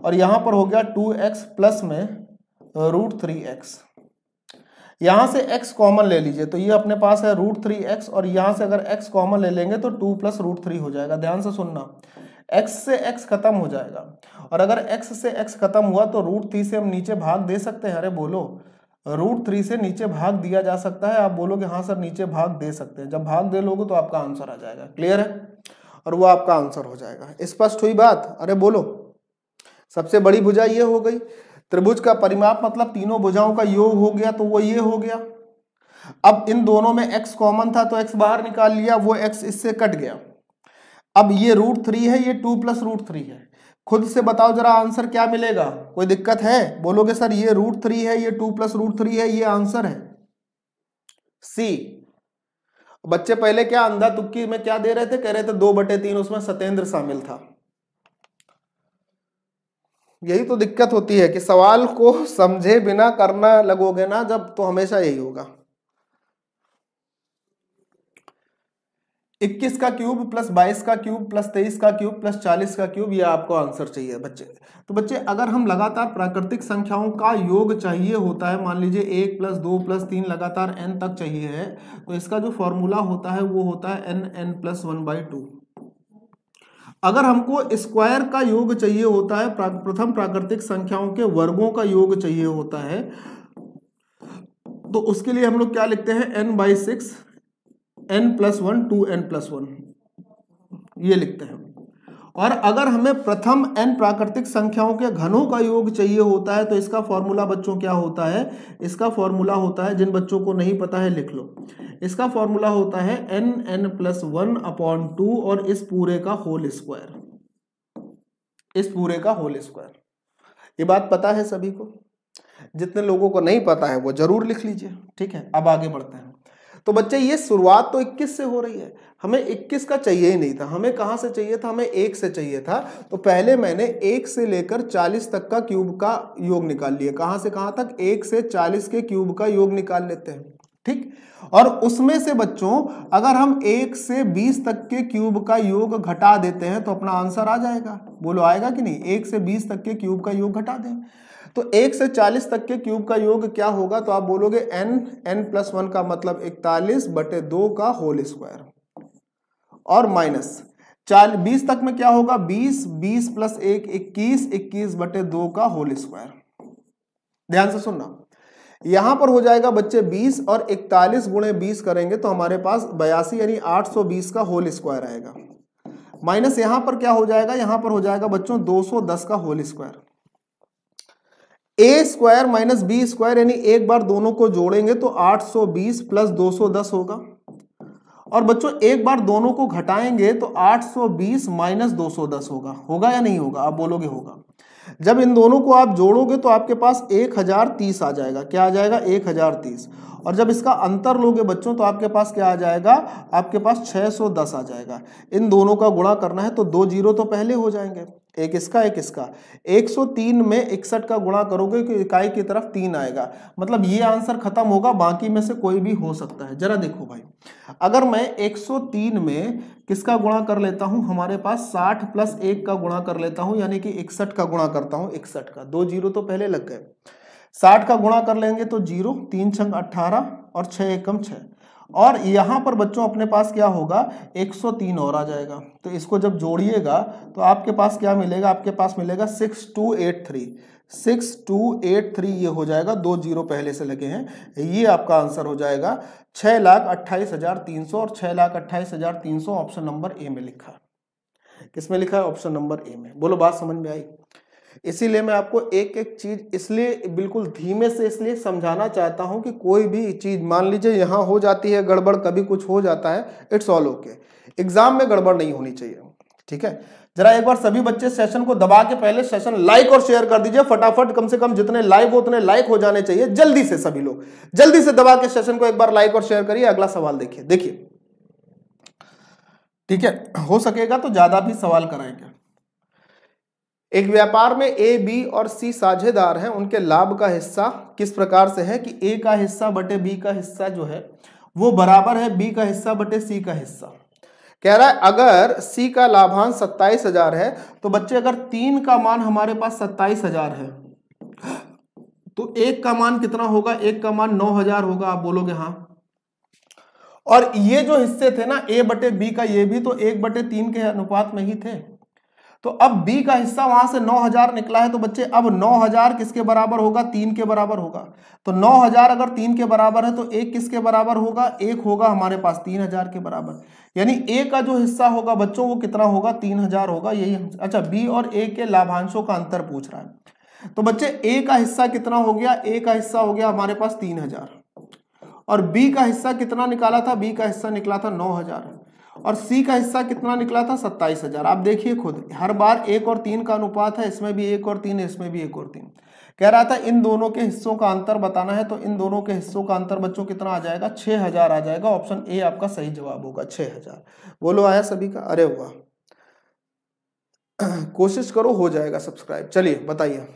और यहां पर हो गया टू एक्स प्लस में रूट थ्री एक्स यहां से x कॉमन ले लीजिए तो ये अपने पास है रूट थ्री एक्स और यहां से अगर x कॉमन ले लेंगे तो टू प्लस रूट थ्री हो जाएगा ध्यान से सुनना x से x खत्म हो जाएगा और अगर x से x खत्म हुआ तो रूट थ्री से हम नीचे भाग दे सकते हैं अरे बोलो रूट थ्री से नीचे भाग दिया जा सकता है आप बोलोगे हाँ सर नीचे भाग दे सकते हैं जब भाग दे लोगे तो आपका आंसर आ जाएगा क्लियर है और वो आपका आंसर हो जाएगा स्पष्ट हुई बात अरे बोलो सबसे बड़ी भुजा ये हो गई त्रिभुज का परिमाप मतलब तीनों भुजाओं का योग हो गया तो वो ये हो गया अब इन दोनों में x कॉमन था तो x बाहर निकाल लिया वो x इससे कट गया अब ये रूट थ्री है ये टू प्लस रूट थ्री है खुद से बताओ जरा आंसर क्या मिलेगा कोई दिक्कत है बोलोगे सर ये रूट थ्री है ये टू प्लस रूट थ्री है ये आंसर है सी बच्चे पहले क्या अंधा तुक्की में क्या दे रहे थे कह रहे थे दो बटे तीन उसमें सतेंद्र शामिल था यही तो दिक्कत होती है कि सवाल को समझे बिना करना लगोगे ना जब तो हमेशा यही होगा 21 का क्यूब प्लस 22 का क्यूब प्लस 23 का क्यूब प्लस 40 का क्यूब ये आपको आंसर चाहिए बच्चे तो बच्चे अगर हम लगातार प्राकृतिक संख्याओं का योग चाहिए होता है मान लीजिए एक प्लस दो प्लस तीन लगातार एन तक चाहिए है तो इसका जो फॉर्मूला होता है वो होता है n n plus one by two अगर हमको स्क्वायर का योग चाहिए होता है प्रथम प्राकृतिक संख्याओं के वर्गों का योग चाहिए होता है तो उसके लिए हम लोग क्या लिखते हैं n by six n plus one two n plus one ये लिखते हैं और अगर हमें प्रथम एन प्राकृतिक संख्याओं के घनों का योग चाहिए होता है तो इसका फॉर्मूला बच्चों क्या होता है इसका फॉर्मूला होता है जिन बच्चों को नहीं पता है लिख लो इसका फॉर्मूला होता है n n plus one upon two और इस पूरे का होल स्क्वायर इस पूरे का होल स्क्वायर ये बात पता है सभी को जितने लोगों को नहीं पता है वो जरूर लिख लीजिए ठीक है अब आगे बढ़ते हैं तो बच्चे ये शुरुआत तो 21 से हो रही है हमें 21 का चाहिए ही नहीं था हमें कहाँ से चाहिए था हमें एक से चाहिए था तो पहले मैंने एक से लेकर 40 तक का क्यूब का योग निकाल लिया कहाँ से कहाँ तक एक से 40 के क्यूब का योग निकाल लेते हैं ठीक और उसमें से बच्चों अगर हम एक से बीस तक के क्यूब का योग घटा देते हैं तो अपना आंसर आ जाएगा बोलो आएगा कि नहीं एक से बीस तक के क्यूब का योग घटा दें तो एक से चालीस तक के क्यूब का योग क्या होगा तो आप बोलोगे एन एन प्लस वन का मतलब इकतालीस बटे दो का होल स्क्वायर और माइनस चाल बीस तक में क्या होगा बीस बीस प्लस एक इक्कीस इक्कीस बटे दो का होल स्क्वायर ध्यान से सुनना यहां पर हो जाएगा बच्चे 20 और 41 गुणे बीस करेंगे तो हमारे पास बयासी यानी 820 का होल स्क्वायर आएगा माइनस यहां पर क्या हो जाएगा यहां पर हो जाएगा बच्चों 210 का whole square A square minus B square यानी एक बार दोनों को जोड़ेंगे तो 820 प्लस 210 होगा और बच्चों एक बार दोनों को घटाएंगे तो 820 माइनस 210 होगा होगा या नहीं होगा आप बोलोगे होगा जब इन दोनों को आप जोड़ोगे तो आपके पास 1030 आ जाएगा क्या आ जाएगा 1030 और जब इसका अंतर लोगे बच्चों तो आपके पास क्या आ जाएगा आपके पास 610 आ जाएगा इन दोनों का गुणा करना है तो दो जीरो तो पहले हो जाएंगे एक इसका एक इसका 103 में इकसठ का गुणा करोगे कि इकाई की तरफ तीन आएगा मतलब ये आंसर खत्म होगा बाकी में से कोई भी हो सकता है जरा देखो भाई अगर मैं 103 में किसका गुणा कर लेता हूँ हमारे पास 60 प्लस एक का गुणा कर लेता हूँ यानी कि इकसठ का गुणा करता हूँ इकसठ का दो जीरो तो पहले लग गए साठ का गुणा कर लेंगे तो जीरो तीन छंग अट्ठारह और छः एकम छः और यहाँ पर बच्चों अपने पास क्या होगा 103 और आ जाएगा तो इसको जब जोड़िएगा तो आपके पास क्या मिलेगा आपके पास मिलेगा 6283 6283 ये हो जाएगा दो जीरो पहले से लगे हैं ये आपका आंसर हो जाएगा छः लाख अट्ठाईस हज़ार तीन सौ और छः लाख अट्ठाईस हज़ार तीन सौ ऑप्शन नंबर ए में लिखा किस में लिखा है ऑप्शन नंबर ए में बोलो बात समझ में आई इसीलिए मैं आपको एक एक चीज़ इसलिए बिल्कुल धीमे से इसलिए समझाना चाहता हूं कि कोई भी चीज़ मान लीजिए यहां हो जाती है गड़बड़ कभी कुछ हो जाता है इट्स ऑल ओके एग्जाम में गड़बड़ नहीं होनी चाहिए ठीक है जरा एक बार सभी बच्चे सेशन को दबा के पहले सेशन लाइक और शेयर कर दीजिए फटाफट कम से कम जितने लाइक हो उतने लाइक हो जाने चाहिए जल्दी से सभी लोग जल्दी से दबा के सेशन को एक बार लाइक और शेयर करिए अगला सवाल देखिए देखिए ठीक है हो सकेगा तो ज्यादा भी सवाल कराएंगे एक व्यापार में ए बी और सी साझेदार हैं उनके लाभ का हिस्सा किस प्रकार से है कि ए का हिस्सा बटे बी का हिस्सा जो है वो बराबर है बी का हिस्सा बटे सी का हिस्सा कह रहा है अगर सी का लाभांश सत्ताईस हजार है तो बच्चे अगर तीन का मान हमारे पास सत्ताईस हजार है तो एक का मान कितना होगा एक का मान नौ हजार होगा आप बोलोगे हाँ और ये जो हिस्से थे ना ए बटे बी का ये भी तो एक बटे तीन के अनुपात में ही थे तो अब बी का हिस्सा वहां से 9000 निकला है तो बच्चे अब 9000 किसके बराबर होगा तीन के बराबर होगा तो 9000 अगर तीन के बराबर है तो एक किसके बराबर होगा एक होगा हमारे पास तीन हजार के बराबर यानी ए का जो हिस्सा होगा बच्चों वो कितना होगा तीन हजार होगा यही अच्छा बी और ए के लाभांशों का अंतर पूछ रहा है तो बच्चे ए का हिस्सा कितना हो गया ए का हिस्सा हो गया हमारे पास तीन हजार और बी का हिस्सा कितना निकाला था बी का हिस्सा निकला था नौ हजार और सी का हिस्सा कितना निकला था सत्ताईस हजार आप देखिए खुद हर बार एक और तीन का अनुपात है इसमें भी एक और तीन इसमें भी एक और तीन कह रहा था इन दोनों के हिस्सों का अंतर बताना है तो इन दोनों के हिस्सों का अंतर बच्चों कितना आ जाएगा छः हजार आ जाएगा ऑप्शन ए आपका सही जवाब होगा छः हजार बोलो आया सभी का अरे हुआ कोशिश करो हो जाएगा सब्सक्राइब चलिए बताइए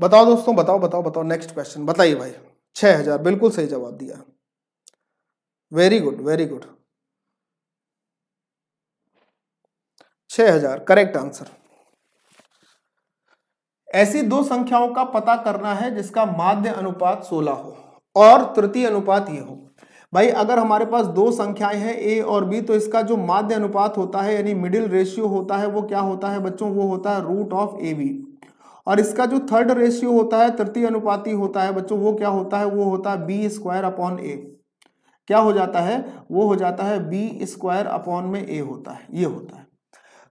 बताओ दोस्तों बताओ बताओ बताओ नेक्स्ट क्वेश्चन बताइए भाई छह हजार बिल्कुल सही जवाब दिया वेरी गुड वेरी गुड छह हजार करेक्ट आंसर ऐसी दो संख्याओं का पता करना है जिसका माध्य अनुपात 16 हो और तृतीय अनुपात ये हो भाई अगर हमारे पास दो संख्याएं हैं ए और बी तो इसका जो माध्य अनुपात होता है यानी मिडिल रेशियो होता है वो क्या होता है बच्चों वो होता है रूट ऑफ ए बी और इसका जो थर्ड रेशियो होता है तृतीय अनुपाती होता है बच्चों वो क्या होता है वो होता है बी स्क्वायर अपॉन ए क्या हो जाता है वो हो जाता है बी स्क्वायर अपॉन में ए होता है ये होता है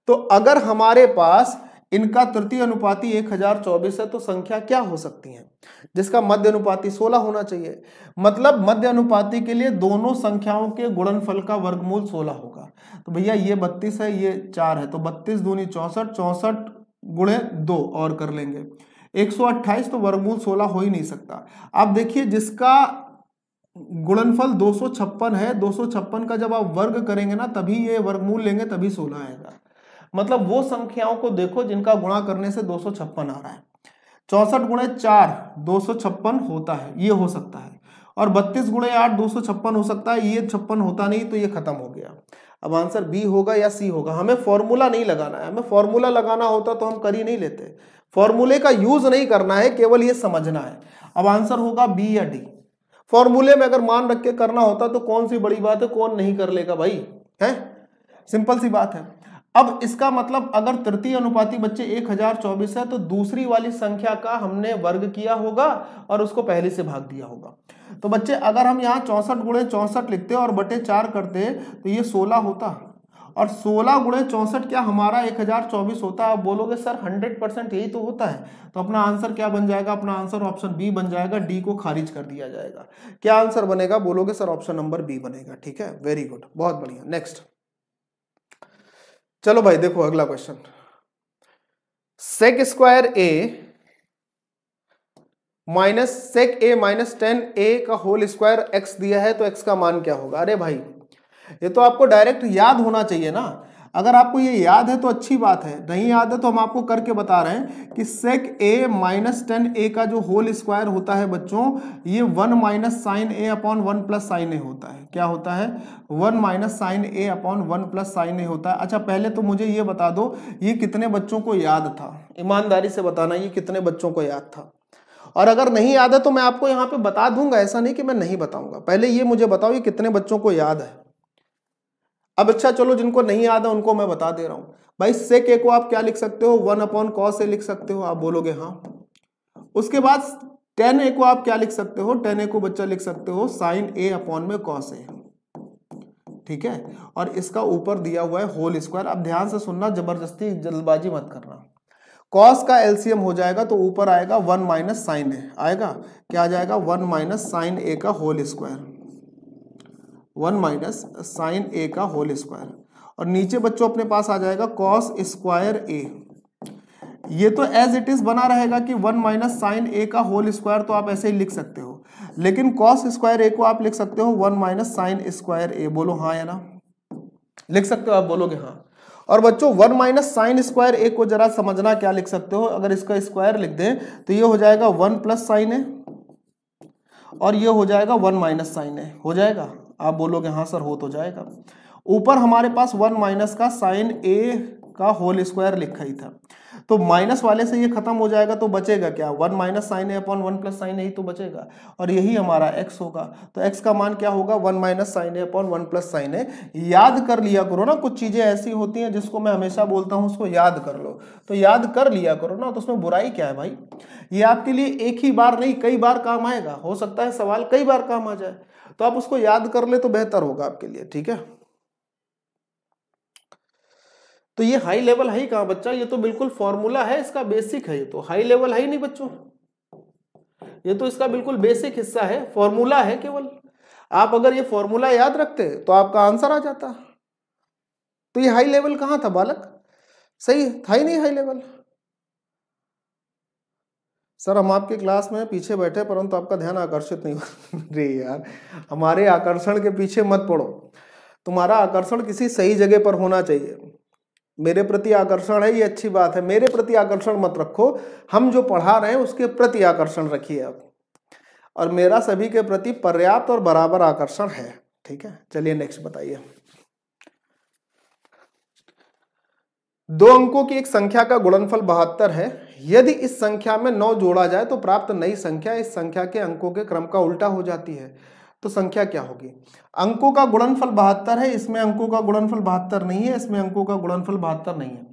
तो अगर हमारे पास इनका तृतीय अनुपाती 1024 है तो संख्या क्या हो सकती है जिसका मध्य अनुपाति 16 होना चाहिए मतलब मध्य अनुपाति के लिए दोनों संख्याओं के गुणनफल का वर्गमूल 16 होगा तो भैया ये 32 है ये चार है तो 32 दूनी चौसठ चौसठ गुणे दो और कर लेंगे 128 तो वर्गमूल 16 हो ही नहीं सकता आप देखिए जिसका गुणनफल दो है दो का जब आप वर्ग करेंगे ना तभी ये वर्गमूल लेंगे तभी सोलह आएगा मतलब वो संख्याओं को देखो जिनका गुणा करने से दो आ रहा है चौसठ गुणे चार दो होता है ये हो सकता है और बत्तीस गुणे आठ दो हो सकता है ये छप्पन होता नहीं तो ये खत्म हो गया अब आंसर बी होगा या सी होगा हमें फॉर्मूला नहीं लगाना है हमें फॉर्मूला लगाना होता तो हम कर ही नहीं लेते फॉर्मूले का यूज नहीं करना है केवल ये समझना है अब आंसर होगा बी या डी फॉर्मूले में अगर मान रख के करना होता तो कौन सी बड़ी बात है कौन नहीं कर लेगा भाई है सिंपल सी बात है अब इसका मतलब अगर तृतीय अनुपाति बच्चे 1024 है तो दूसरी वाली संख्या का हमने वर्ग किया होगा और उसको पहले से भाग दिया होगा तो बच्चे अगर हम यहाँ चौंसठ गुणे चौंसठ लिखते और बटे चार करते तो ये सोलह होता और सोलह गुणे चौंसठ क्या हमारा एक हजार चौबीस होता है आप बोलोगे सर 100 परसेंट यही तो होता है तो अपना आंसर क्या बन जाएगा अपना आंसर ऑप्शन बी बन जाएगा डी को खारिज कर दिया जाएगा क्या आंसर बनेगा बोलोगे सर ऑप्शन नंबर बी बनेगा ठीक है वेरी गुड बहुत बढ़िया नेक्स्ट चलो भाई देखो अगला question sec square A minus sec A minus tan A का होल स्क्वायर एक्स दिया है तो एक्स का मान क्या होगा अरे भाई ये तो आपको डायरेक्ट याद होना चाहिए ना अगर आपको ये याद है तो अच्छी बात है नहीं याद है तो हम आपको करके बता रहे हैं कि सेक ए माइनस टेन ए का जो होल स्क्वायर होता है बच्चों ये one minus sine A upon one plus sine A होता है क्या होता है one minus sine A upon one plus sine A होता है अच्छा पहले तो मुझे ये बता दो ये कितने बच्चों को याद था ईमानदारी से बताना ये कितने बच्चों को याद था और अगर नहीं याद है तो मैं आपको यहाँ पे बता दूंगा ऐसा नहीं कि मैं नहीं बताऊंगा पहले ये मुझे बताओ ये कितने बच्चों को याद है अब अच्छा चलो जिनको नहीं याद है उनको मैं बता दे रहा हूं भाई से ए को आप क्या लिख सकते हो वन अपॉन कॉस ए लिख सकते हो आप बोलोगे हाँ उसके बाद टेन ए को आप क्या लिख सकते हो टेन ए को बच्चा लिख सकते हो साइन ए अपॉन में कॉस ए ठीक है और इसका ऊपर दिया हुआ है होल स्क्वायर अब ध्यान से सुनना जबरदस्ती जल्दबाजी मत करना कॉस का एलसीएम हो जाएगा तो ऊपर आएगा वन माइनस साइन ए आएगा क्या आ जाएगा वन माइनस साइन ए का whole square one minus sine A का होल स्क्वायर और नीचे बच्चों अपने पास आ जाएगा कॉस स्क्वायर ए ये तो एज इट इज बना रहेगा कि वन माइनस साइन ए का होल स्क्वायर तो आप ऐसे ही लिख सकते हो लेकिन कॉस स्क्वायर ए को आप लिख सकते हो one minus sine square A बोलो हाँ या ना लिख सकते हो आप बोलोगे हाँ और बच्चों one minus sine square A को जरा समझना क्या लिख सकते हो अगर इसका स्क्वायर लिख दें तो ये हो जाएगा वन प्लस साइन ए और ये हो जाएगा वन माइनस साइन ए हो जाएगा आप बोलोगे हाँ सर हो तो जाएगा ऊपर हमारे पास वन माइनस का साइन ए का होल स्क्वायर लिखा ही था तो माइनस वाले से ये खत्म हो जाएगा तो बचेगा क्या one minus sine A upon one plus sine A तो बचेगा और यही हमारा एक्स होगा तो एक्स का मान क्या होगा one minus sine A upon one plus sine A याद कर लिया करो ना कुछ चीज़ें ऐसी होती हैं जिसको मैं हमेशा बोलता हूं उसको याद कर लो तो याद कर लिया करो ना तो उसमें बुराई क्या है भाई ये आपके लिए एक ही बार नहीं कई बार काम आएगा हो सकता है सवाल कई बार काम आ जाए तो आप उसको याद कर ले तो बेहतर होगा आपके लिए ठीक है तो ये हाई लेवल है ही कहा बच्चा ये तो बिल्कुल फॉर्मूला है इसका बेसिक है ये तो हाई लेवल है ही नहीं बच्चों ये तो इसका बिल्कुल बेसिक हिस्सा है फॉर्मूला है केवल आप अगर ये फॉर्मूला याद रखते तो आपका आंसर आ जाता तो ये हाई लेवल कहाँ था बालक सही था ही नहीं हाई लेवल सर हम आपके क्लास में पीछे बैठे परंतु आपका ध्यान आकर्षित नहीं हो यार हमारे आकर्षण के पीछे मत पड़ो तुम्हारा आकर्षण किसी सही जगह पर होना चाहिए मेरे प्रति आकर्षण है ये अच्छी बात है मेरे प्रति आकर्षण मत रखो हम जो पढ़ा रहे हैं उसके प्रति आकर्षण रखिए आप और मेरा सभी के प्रति पर्याप्त और बराबर आकर्षण है ठीक है चलिए नेक्स्ट बताइए दो अंकों की एक संख्या का गुणनफल बहत्तर है यदि इस संख्या में नौ जोड़ा जाए तो प्राप्त नई संख्या इस संख्या के अंकों के क्रम का उल्टा हो जाती है तो संख्या क्या होगी अंकों का गुणनफल बहत्तर है इसमें अंकों का गुणनफल बहत्तर नहीं है इसमें अंकों का गुणनफल बहत्तर नहीं है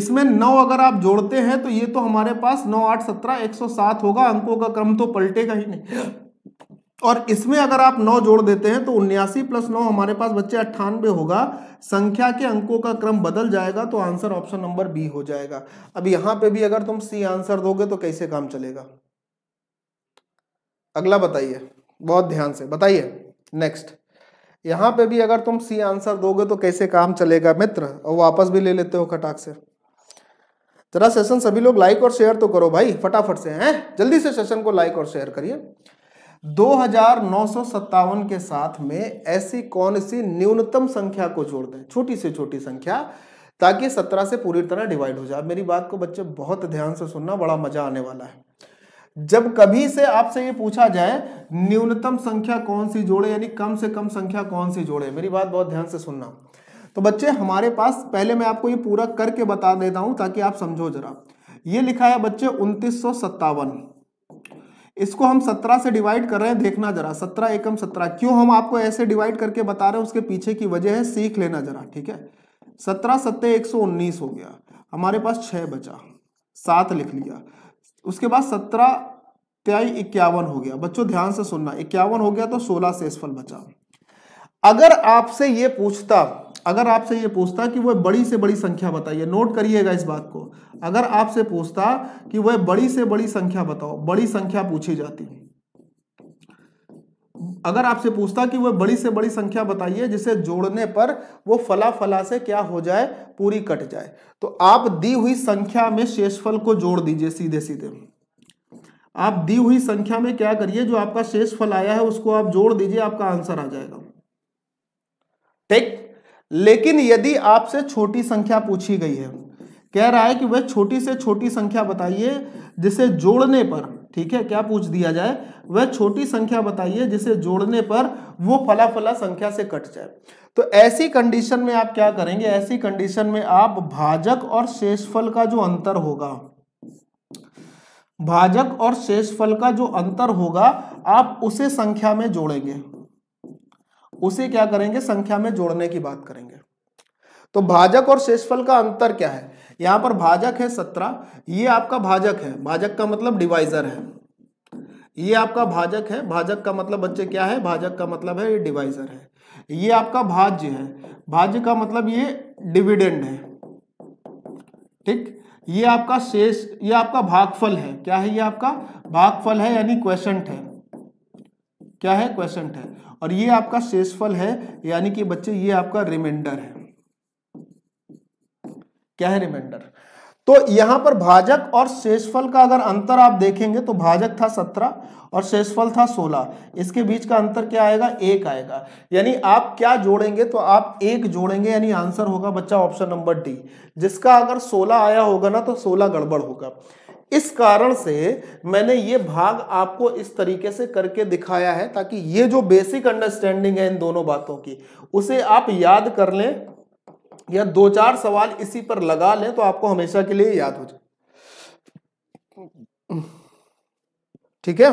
इसमें नौ अगर आप जोड़ते हैं तो ये तो हमारे पास नौ आठ सत्रह एक सौ सात होगा अंकों का क्रम तो पलटेगा ही नहीं और इसमें अगर आप नौ जोड़ देते हैं तो उन्यासी प्लस नौ हमारे पास बच्चे अट्ठानवे होगा संख्या के अंकों का क्रम बदल जाएगा तो आंसर ऑप्शन नंबर बी हो जाएगा अब यहां पे भी अगर तुम सी आंसर दोगे तो कैसे काम चलेगा अगला बताइए बहुत ध्यान से बताइए नेक्स्ट यहां पे भी अगर तुम सी आंसर दोगे तो कैसे काम चलेगा मित्र और वापस भी ले लेते हो खटाक से जरा सेशन सभी लोग लाइक और शेयर तो करो भाई फटाफट से हैं जल्दी से सेशन को लाइक और शेयर करिए दो के साथ में ऐसी कौन सी न्यूनतम संख्या को जोड़ दें छोटी से छोटी संख्या ताकि सत्रह से पूरी तरह डिवाइड हो जाए मेरी बात को बच्चे बहुत ध्यान से सुनना बड़ा मजा आने वाला है जब कभी से आपसे ये पूछा जाए न्यूनतम संख्या कौन सी जोड़े यानी कम से कम संख्या कौन सी जोड़े मेरी बात बहुत ध्यान से सुनना तो बच्चे हमारे पास पहले मैं आपको ये पूरा करके बता देता हूं ताकि आप समझो जरा ये लिखा है बच्चे उनतीस सौ सत्तावन इसको हम सत्रह से डिवाइड कर रहे हैं देखना जरा सत्रह एकम सत्रह क्यों हम आपको ऐसे डिवाइड करके बता रहे हैं उसके पीछे की वजह है सीख लेना जरा ठीक है सत्रह सत्ते एक सौ उन्नीस हो गया हमारे पास छः बचा सात लिख लिया उसके बाद सत्रह त्याई इक्यावन हो गया बच्चों ध्यान से सुनना इक्यावन हो गया तो सोलह से बचा अगर आपसे ये पूछता अगर आपसे ये पूछता कि वह बड़ी से बड़ी संख्या बताइए नोट करिएगा इस बात को अगर आपसे पूछता कि वह बड़ी से बड़ी संख्या बताओ बड़ी संख्या पूछी जाती अगर आपसे पूछता कि वह बड़ी से बड़ी संख्या बताइए जिसे जोड़ने पर वो फला फला से क्या हो जाए पूरी कट जाए तो आप दी हुई संख्या में शेषफल को जोड़ दीजिए सीधे सीधे आप दी हुई संख्या में क्या करिए जो आपका शेषफल आया है उसको आप जोड़ दीजिए आपका आंसर आ जाएगा ठीक लेकिन यदि आपसे छोटी संख्या पूछी गई है कह रहा है कि वह छोटी से छोटी संख्या बताइए जिसे जोड़ने पर ठीक है क्या पूछ दिया जाए वह छोटी संख्या बताइए जिसे जोड़ने पर वो फला फला संख्या से कट जाए तो ऐसी कंडीशन में आप क्या करेंगे ऐसी कंडीशन में आप भाजक और शेषफल का जो अंतर होगा भाजक और शेषफल का जो अंतर होगा आप उसे संख्या में जोड़ेंगे उसे क्या करेंगे संख्या में जोड़ने की बात करेंगे तो भाजक और शेषफल का अंतर क्या है यहां पर भाजक है सत्रह ये आपका भाजक है भाजक का मतलब डिवाइजर है ये आपका भाजक है भाजक का मतलब बच्चे क्या है भाजक का मतलब है ये डिवाइजर है ये आपका भाज्य है भाज्य का मतलब ये डिविडेंड है ठीक ये आपका शेष ये आपका भागफल है क्या है ये आपका भागफल है यानी क्वेश्चन है क्या है क्वेश्चन है और ये आपका शेषफल है यानी कि बच्चे ये आपका रिमाइंडर है क्या है रिमाइंडर तो यहां पर भाजक और शेषफल का अगर अंतर आप देखेंगे तो भाजक था सत्रह और शेषफल था सोलह इसके बीच का अंतर क्या आएगा एक आएगा यानी आप क्या जोड़ेंगे तो आप एक जोड़ेंगे यानी आंसर होगा बच्चा ऑप्शन नंबर डी जिसका अगर सोलह आया होगा ना तो सोलह गड़बड़ होगा इस कारण से मैंने ये भाग आपको इस तरीके से करके दिखाया है ताकि ये जो बेसिक अंडरस्टैंडिंग है इन दोनों बातों की उसे आप याद कर लें या दो चार सवाल इसी पर लगा लें तो आपको हमेशा के लिए याद हो जाए ठीक है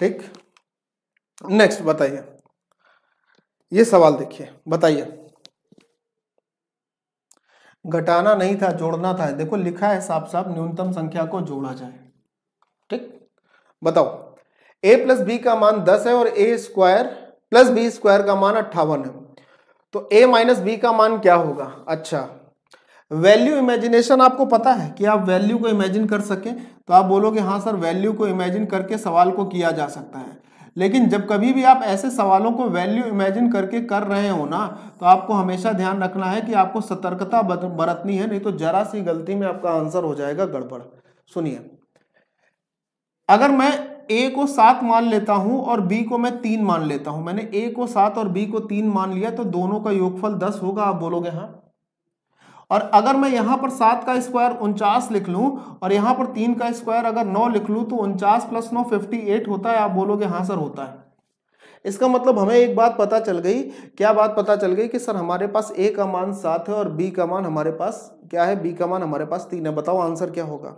ठीक नेक्स्ट बताइए ये सवाल देखिए बताइए घटाना नहीं था जोड़ना था देखो लिखा है साफ साफ न्यूनतम संख्या को जोड़ा जाए ठीक बताओ ए प्लस बी का मान दस है और A square plus B square का मान अट्ठावन है तो ए माइनस बी का मान क्या होगा अच्छा वैल्यू इमेजिनेशन आपको पता है कि आप वैल्यू को इमेजिन कर सकें तो आप बोलोगे हाँ सर वैल्यू को इमेजिन करके सवाल को किया जा सकता है लेकिन जब कभी भी आप ऐसे सवालों को वैल्यू इमेजिन करके कर रहे हो ना तो आपको हमेशा ध्यान रखना है कि आपको सतर्कता बरतनी है नहीं तो जरा सी गलती में आपका आंसर हो जाएगा गड़बड़ सुनिए अगर मैं ए को सात मान लेता हूं और बी को मैं तीन मान लेता हूं मैंने ए को सात और बी को तीन मान लिया तो दोनों का योगफल दस होगा आप बोलोगे हाँ और अगर मैं यहाँ पर सात का स्क्वायर उनचास लिख लूँ और यहाँ पर तीन का स्क्वायर अगर नौ लिख लूँ तो उनचास प्लस नौ फिफ्टी एट होता है आप बोलोगे हाँ सर होता है इसका मतलब हमें एक बात पता चल गई क्या बात पता चल गई कि सर हमारे पास ए का मान सात है और बी का मान हमारे पास क्या है बी का मान हमारे पास तीन है बताओ आंसर क्या होगा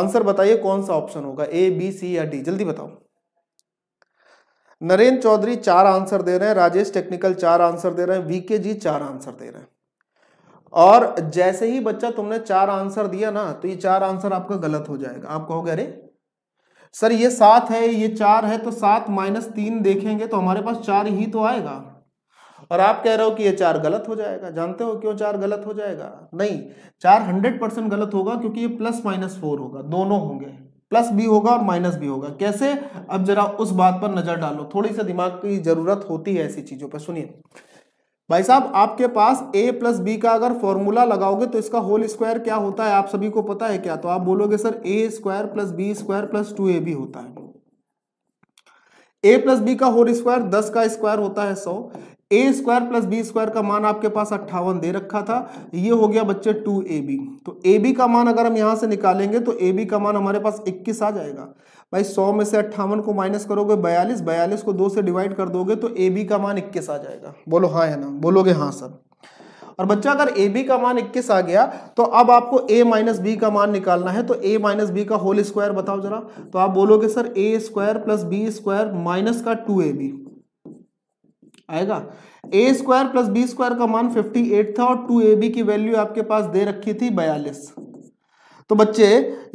आंसर बताइए कौन सा ऑप्शन होगा ए बी सी या डी जल्दी बताओ नरेंद्र चौधरी चार आंसर दे रहे हैं राजेश टेक्निकल चार आंसर दे रहे हैं वीके जी चार आंसर दे रहे हैं और जैसे ही बच्चा तुमने चार आंसर दिया ना तो ये चार आंसर आपका गलत हो जाएगा आप कहोगे अरे सर ये सात है ये चार है तो सात माइनस तीन देखेंगे तो हमारे पास चार ही तो आएगा और आप कह रहे हो कि ये चार गलत हो जाएगा जानते हो क्यों चार गलत हो जाएगा नहीं चार हंड्रेड परसेंट गलत होगा क्योंकि ये प्लस माइनस फोर होगा दोनों होंगे प्लस भी होगा और माइनस भी होगा कैसे अब जरा उस बात पर नजर डालो थोड़ी सा दिमाग की जरूरत होती है ऐसी चीजों पर सुनिए भाई साहब आपके पास a प्लस बी का अगर फॉर्मूला लगाओगे तो इसका होल स्क्वायर क्या होता है आप सभी को पता है क्या तो आप बोलोगे sir A square plus B square plus two A B होता है a प्लस बी का होल स्क्वायर दस का स्क्वायर होता है सौ A square plus B square का मान आपके पास अट्ठावन दे रखा था ये हो गया बच्चे टू ए बी तो ए बी का मान अगर हम यहां से निकालेंगे तो ए बी का मान हमारे पास इक्कीस आ जाएगा भाई सौ में से अट्ठावन को माइनस करोगे बयालीस बयालीस को दो से डिवाइड कर दोगे तो ए बी का मान इक्कीस आ जाएगा बोलो हाँ है ना बोलोगे हाँ सर और बच्चा अगर ए बी का मान 21 आ गया तो अब आपको ए माइनस बी का मान निकालना है तो ए माइनस बी का होल स्क्वायर बताओ जरा तो आप बोलोगे sir A square plus B square minus का टू ए बी आएगा A square plus B square का मान 58 था और टू ए बी की वैल्यू आपके पास दे रखी थी बयालीस तो बच्चे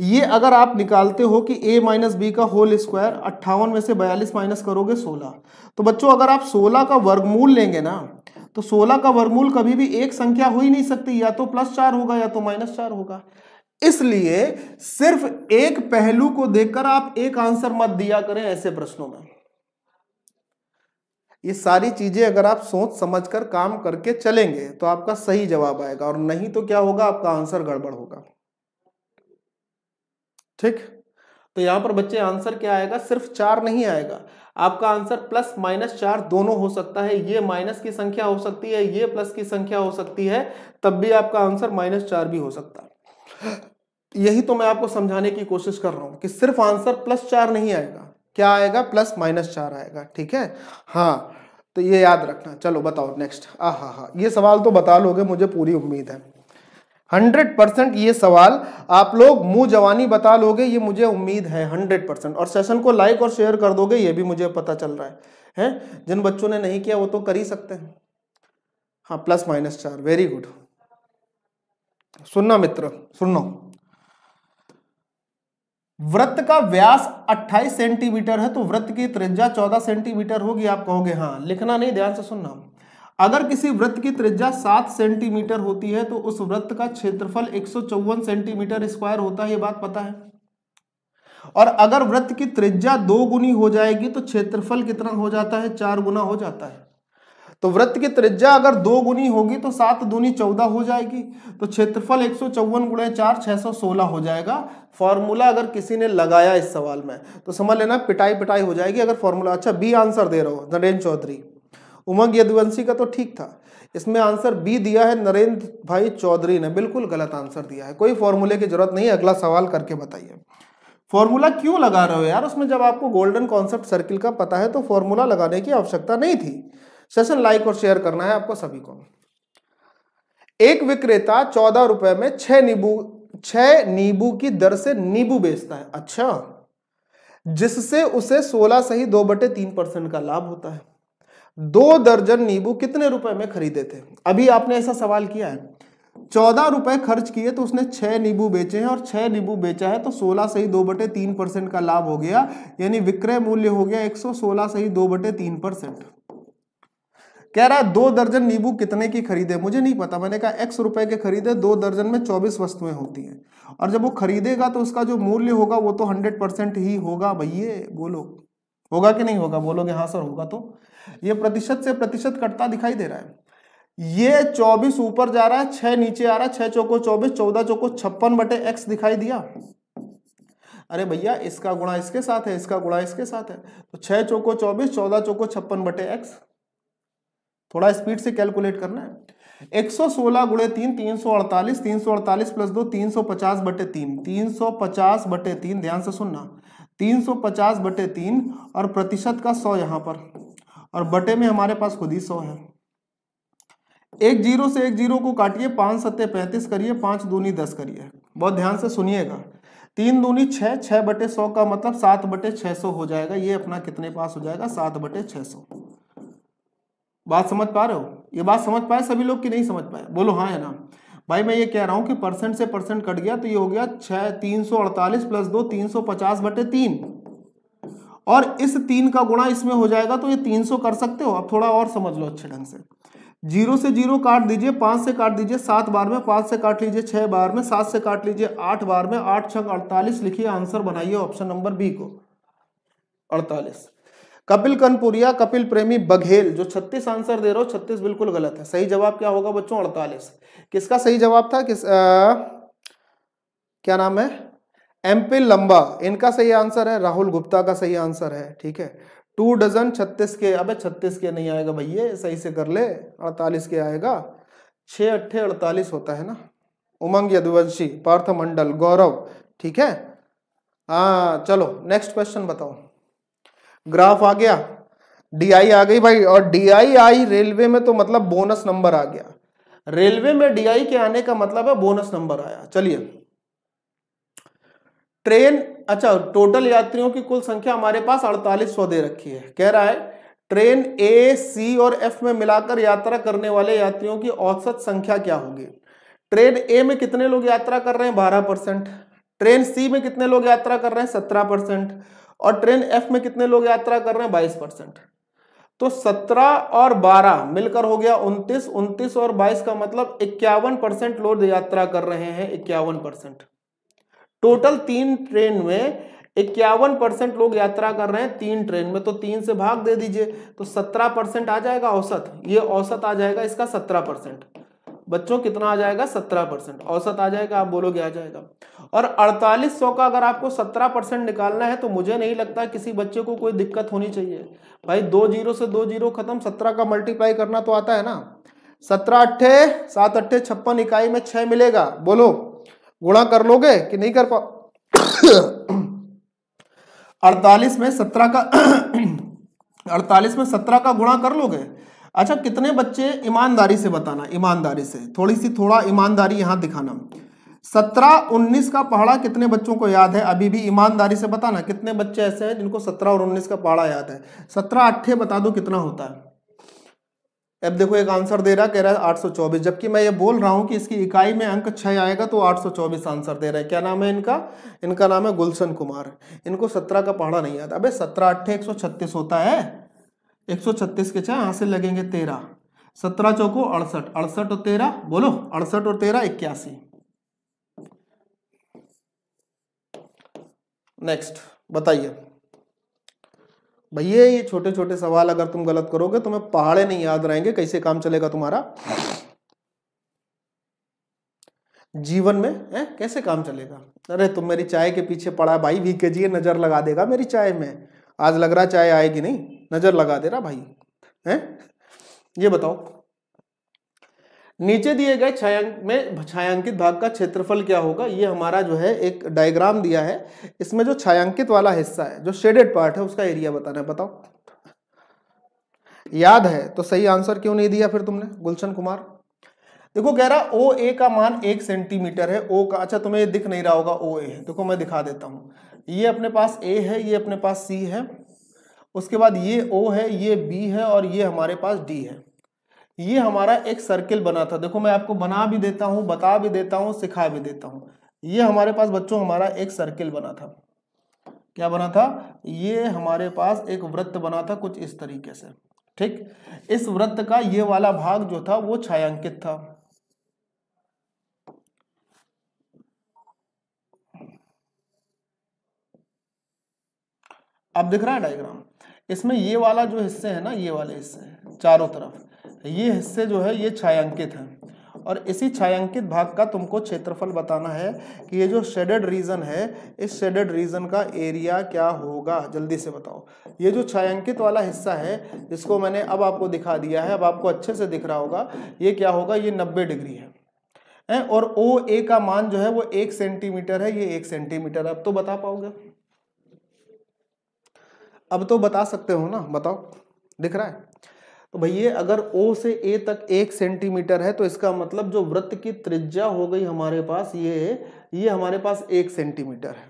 ये अगर आप निकालते हो कि a माइनस बी का होल स्क्वायर अट्ठावन में से बयालीस माइनस करोगे सोलह तो बच्चों अगर आप सोलह का वर्गमूल लेंगे ना तो सोलह का वर्गमूल कभी भी एक संख्या हो ही नहीं सकती या तो प्लस चार होगा या तो माइनस चार होगा इसलिए सिर्फ एक पहलू को देखकर आप एक आंसर मत दिया करें ऐसे प्रश्नों में ये सारी चीजें अगर आप सोच समझकर काम करके चलेंगे तो आपका सही जवाब आएगा और नहीं तो क्या होगा आपका आंसर गड़बड़ होगा ठीक तो यहां पर बच्चे आंसर क्या आएगा सिर्फ चार नहीं आएगा आपका आंसर प्लस माइनस चार दोनों हो सकता है ये माइनस की संख्या हो सकती है ये प्लस की संख्या हो सकती है तब भी आपका आंसर माइनस चार भी हो सकता है यही तो मैं आपको समझाने की कोशिश कर रहा हूं कि सिर्फ आंसर प्लस चार नहीं आएगा क्या आएगा प्लस माइनस चार आएगा ठीक है हाँ तो ये याद रखना चलो बताओ नेक्स्ट आ हाँ हाँ ये सवाल तो बता लोगे मुझे पूरी उम्मीद है हंड्रेड परसेंट ये सवाल आप लोग मुंह जवानी बता लोगे ये मुझे उम्मीद है हंड्रेड परसेंट और सेशन को लाइक और शेयर कर दोगे ये भी मुझे पता चल रहा है हैं जिन बच्चों ने नहीं किया वो तो कर ही सकते हैं हाँ प्लस माइनस चार वेरी गुड सुनना मित्र सुनो व्रत का व्यास 28 सेंटीमीटर है तो व्रत की त्रिज्या 14 सेंटीमीटर होगी आप कहोगे हाँ लिखना नहीं ध्यान से सुनना अगर किसी वृत्त की त्रिज्या सात सेंटीमीटर होती है तो उस वृत्त का क्षेत्रफल एक सेंटीमीटर स्क्वायर होता है ये बात पता है और अगर वृत्त की त्रिज्या दो गुनी हो जाएगी तो क्षेत्रफल कितना हो जाता है चार गुना हो जाता है तो वृत्त की त्रिज्या अगर दो गुनी होगी तो सात दूनी चौदह हो जाएगी तो क्षेत्रफल एक सौ चौवन गुणे चार छह सौ सोलह हो जाएगा फॉर्मूला अगर किसी ने लगाया इस सवाल में तो समझ लेना पिटाई पिटाई हो जाएगी अगर फॉर्मूला अच्छा बी आंसर दे रहा हो नरेंद्र चौधरी उमंग यदुवंशी का तो ठीक था इसमें आंसर बी दिया है नरेंद्र भाई चौधरी ने बिल्कुल गलत आंसर दिया है कोई फॉर्मूले की जरूरत नहीं अगला सवाल करके बताइए फॉर्मूला क्यों लगा रहे हो यार उसमें जब आपको गोल्डन कॉन्सेप्ट सर्किल का पता है तो फॉर्मूला लगाने की आवश्यकता नहीं थी सेशन लाइक और शेयर करना है आपको सभी को एक विक्रेता चौदह रुपए में छह नींबू छह नींबू की दर से नींबू बेचता है अच्छा जिससे उसे सोलह सही दो बटे तीन परसेंट का लाभ होता है दो दर्जन नींबू कितने रुपए में खरीदे थे अभी आपने ऐसा सवाल किया है चौदह रुपए खर्च किए तो उसने छह नींबू बेचे हैं और छह नींबू बेचा है तो सोलह से ही दो बटे तीन परसेंट का लाभ हो गया यानी विक्रय मूल्य हो गया एक सौ सोलह से ही दो बटे तीन परसेंट कह रहा है दो दर्जन नींबू कितने की खरीदे मुझे नहीं पता मैंने कहा एक्स रुपए के खरीदे दो दर्जन में चौबीस वस्तुएं होती हैं और जब वो खरीदेगा तो उसका जो मूल्य होगा वो तो हंड्रेड परसेंट ही होगा भैया बोलो होगा कि नहीं होगा बोलोगे हाँ सर होगा तो ये प्रतिशत से प्रतिशत कटता दिखाई दे रहा है ये चौबीस ऊपर जा रहा है छह नीचे आ रहा है छह चौको चौबीस चौदह चौको छप्पन बटे एक्स दिखाई दिया अरे भैया इसका गुणा इसके साथ है इसका गुणा इसके साथ है तो छह चौको चौबीस चौदह चौको छप्पन बटे एक्स थोड़ा स्पीड से कैलकुलेट करना है 116 सौ सोलह गुणे तीन तीन सौ अड़तालीस तीन सौ अड़तालीस प्लस दो तीन सौ पचास बटे तीन तीन सौ पचास बटे तीन ध्यान से सुनना तीन सौ पचास बटे तीन और प्रतिशत का सौ यहां पर और बटे में हमारे पास खुद ही सौ है एक जीरो से एक जीरो को काटिए पांच सत्ते पैंतीस करिए पांच दूनी दस करिए बहुत ध्यान से सुनिएगा तीन दूनी छह छह बटे सौ का मतलब सात बटे छह सौ हो जाएगा ये अपना कितने पास हो जाएगा सात बटे छह सौ बात समझ पा रहे हो ये बात समझ पाए सभी लोग की नहीं समझ पाए बोलो हाँ है ना भाई मैं ये कह रहा हूँ कि परसेंट से परसेंट कट गया तो ये हो गया छह तीन सौ अड़तालीस प्लस दो तीन सौ पचास बटे तीन और इस तीन का गुणा इसमें हो जाएगा तो ये तीन सौ कर सकते हो अब थोड़ा और समझ लो अच्छे ढंग से जीरो से जीरो काट दीजिए पाँच से काट दीजिए सात बार में पाँच से काट लीजिए छः बार में सात से काट लीजिए आठ बार में आठ छः अड़तालीस लिखिए आंसर बनाइए ऑप्शन नंबर बी को अड़तालीस कपिल कनपुरिया कपिल प्रेमी बघेल जो छत्तीस आंसर दे रहे हो छत्तीस बिल्कुल गलत है सही जवाब क्या होगा बच्चों अड़तालीस किसका सही जवाब था किस आ, क्या नाम है एमपिल लंबा इनका सही आंसर है राहुल गुप्ता का सही आंसर है ठीक है टू डजन छत्तीस के अबे छत्तीस के नहीं आएगा भैया सही से कर ले अड़तालीस के आएगा छ अट्ठे अड़तालीस होता है ना उमंग यदुवंशी पार्थ मंडल गौरव ठीक है हाँ चलो नेक्स्ट क्वेश्चन बताओ ग्राफ आ गया डीआई आ गई भाई और डीआई आई रेलवे में तो मतलब बोनस नंबर आ गया रेलवे में डीआई के आने का मतलब है बोनस नंबर आया चलिए ट्रेन अच्छा टोटल यात्रियों की कुल संख्या हमारे पास अड़तालीस सौ दे रखी है कह रहा है ट्रेन ए सी और एफ में मिलाकर यात्रा करने वाले यात्रियों की औसत संख्या क्या होगी ट्रेन ए में कितने लोग यात्रा कर रहे हैं बारह परसेंट ट्रेन सी में कितने लोग यात्रा कर रहे हैं सत्रह परसेंट और ट्रेन एफ में कितने लोग यात्रा कर रहे हैं बाईस परसेंट तो सत्रह और बारह मिलकर हो गया उनतीस उनतीस और बाईस का मतलब इक्यावन परसेंट लोग यात्रा कर रहे हैं इक्यावन परसेंट टोटल तीन ट्रेन में इक्यावन परसेंट लोग यात्रा कर रहे हैं तीन ट्रेन में तो तीन से भाग दे दीजिए तो सत्रह परसेंट आ जाएगा औसत ये औसत आ जाएगा इसका सत्रह परसेंट बच्चों कितना आ जाएगा सत्रह परसेंट औसत आ जाएगा आप बोलोगे आ जाएगा और अड़तालीस सौ का अगर आपको सत्रह परसेंट निकालना है तो मुझे नहीं लगता किसी बच्चे को कोई दिक्कत होनी चाहिए भाई दो जीरो से दो जीरो खत्म सत्रह का मल्टीप्लाई करना तो आता है ना सत्रह अट्ठे सात अट्ठे छप्पन इकाई में छह मिलेगा बोलो गुणा कर लोगे कि नहीं कर पा अड़तालीस में सत्रह का अड़तालीस में सत्रह का गुणा कर लोगे अच्छा कितने बच्चे ईमानदारी से बताना ईमानदारी से थोड़ी सी थोड़ा ईमानदारी यहाँ दिखाना सत्रह उन्नीस का पहाड़ा कितने बच्चों को याद है अभी भी ईमानदारी से बताना कितने बच्चे ऐसे हैं जिनको सत्रह और उन्नीस का पहाड़ा याद है सत्रह अट्ठे बता दो कितना होता है अब देखो एक आंसर दे रहा कह रहा है चौबीस जबकि मैं ये बोल रहा हूँ कि इसकी इकाई में अंक छः आएगा तो 824 आंसर दे रहे हैं क्या नाम है इनका इनका नाम है गुलशन कुमार इनको सत्रह का पढ़ा नहीं आता अबे सत्रह अट्ठे एक होता है एक के छः यहाँ से लगेंगे तेरह सत्रह चौको अड़सठ अड़सठ और तेरह बोलो अड़सठ और तेरह इक्यासी नेक्स्ट बताइए भैया ये छोटे छोटे सवाल अगर तुम गलत करोगे तुम्हें पहाड़े नहीं याद रहेंगे कैसे काम चलेगा तुम्हारा जीवन में है कैसे काम चलेगा अरे तुम मेरी चाय के पीछे पड़ा भाई भी के जी नजर लगा देगा मेरी चाय में आज लग रहा चाय आएगी नहीं नजर लगा दे रहा भाई है ये बताओ नीचे दिए गए छायांक में छायांकित भाग का क्षेत्रफल क्या होगा ये हमारा जो है एक डायग्राम दिया है इसमें जो छायांकित वाला हिस्सा है जो शेडेड पार्ट है उसका एरिया बताना है बताओ याद है तो सही आंसर क्यों नहीं दिया फिर तुमने गुलशन कुमार देखो कह रहा ओ ए का मान एक सेंटीमीटर है ओ का अच्छा तुम्हें ये दिख नहीं रहा होगा ओ ए है देखो मैं दिखा देता हूँ ये अपने पास ए है ये अपने पास सी है उसके बाद ये ओ है ये बी है और ये हमारे पास डी है ये हमारा एक सर्किल बना था देखो मैं आपको बना भी देता हूँ बता भी देता हूँ सिखा भी देता हूँ ये हमारे पास बच्चों हमारा एक सर्किल बना था क्या बना था ये हमारे पास एक वृत्त बना था कुछ इस तरीके से ठीक इस वृत्त का ये वाला भाग जो था वो छायांकित था अब दिख रहा है डायग्राम इसमें ये वाला जो हिस्से है ना ये वाले हिस्से चारों तरफ ये हिस्से जो है ये छायांकित हैं और इसी छायांकित भाग का तुमको क्षेत्रफल बताना है कि ये जो शेडेड रीजन है इस शेडेड रीजन का एरिया क्या होगा जल्दी से बताओ ये जो छायांकित वाला हिस्सा है जिसको मैंने अब आपको दिखा दिया है अब आपको अच्छे से दिख रहा होगा ये क्या होगा ये नब्बे डिग्री है ए और ओ ए का मान जो है वो एक सेंटीमीटर है ये एक सेंटीमीटर अब तो बता पाओगे अब तो बता सकते हो ना बताओ दिख रहा है तो भैया अगर ओ से ए तक एक सेंटीमीटर है तो इसका मतलब जो वृत्त की त्रिज्या हो गई हमारे पास ये ये हमारे पास एक सेंटीमीटर है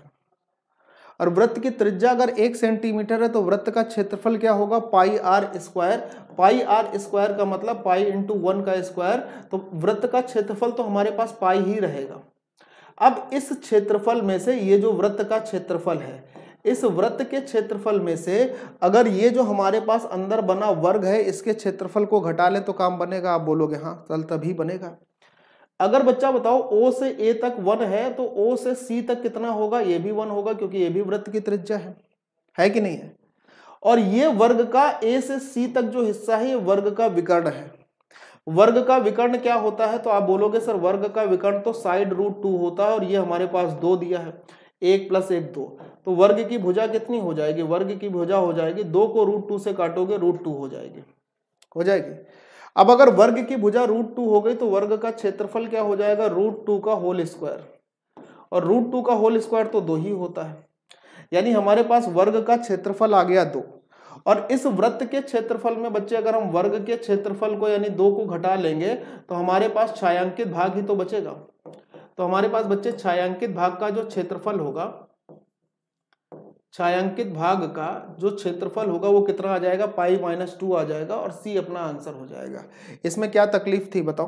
और वृत्त की त्रिज्या अगर एक सेंटीमीटर है तो वृत्त का क्षेत्रफल क्या होगा pi R square pi R square का मतलब पाई इंटू वन का स्क्वायर तो वृत्त का क्षेत्रफल तो हमारे पास पाई ही रहेगा अब इस क्षेत्रफल में से ये जो वृत्त का क्षेत्रफल है इस व्रत के क्षेत्रफल में से अगर ये जो हमारे पास अंदर बना वर्ग है इसके क्षेत्रफल को घटा लें तो काम बनेगा आप बोलोगे हाँ चल तभी बनेगा अगर बच्चा बताओ ओ से ए तक वन है तो ओ से सी तक कितना होगा ये भी वन होगा क्योंकि ये भी व्रत की त्रिज्या है है कि नहीं है और ये वर्ग का ए से सी तक जो हिस्सा है ये वर्ग का विकर्ण है वर्ग का विकर्ण क्या होता है तो आप बोलोगे सर वर्ग का विकर्ण तो साइड रूट टू होता है और ये हमारे पास दो दिया है एक प्लस एक दो तो वर्ग की भुजा कितनी हो जाएगी वर्ग की भुजा हो जाएगी दो को रूट टू से काटोगे रूट टू हो जाएगी हो जाएगी अब अगर वर्ग की भुजा रूट टू हो गई तो वर्ग का क्षेत्रफल क्या हो जाएगा रूट टू का होल स्क्वायर और रूट टू का होल स्क्वायर तो दो ही होता है यानी हमारे पास वर्ग का क्षेत्रफल आ गया दो और इस वृत्त के क्षेत्रफल में बच्चे अगर हम वर्ग के क्षेत्रफल को यानी दो को घटा लेंगे तो हमारे पास छायांकित भाग ही तो बचेगा तो हमारे पास बच्चे छायांकित भाग का जो क्षेत्रफल होगा छायांकित भाग का जो क्षेत्रफल होगा वो कितना आ जाएगा पाई माइनस टू आ जाएगा और सी अपना आंसर हो जाएगा इसमें क्या तकलीफ थी बताओ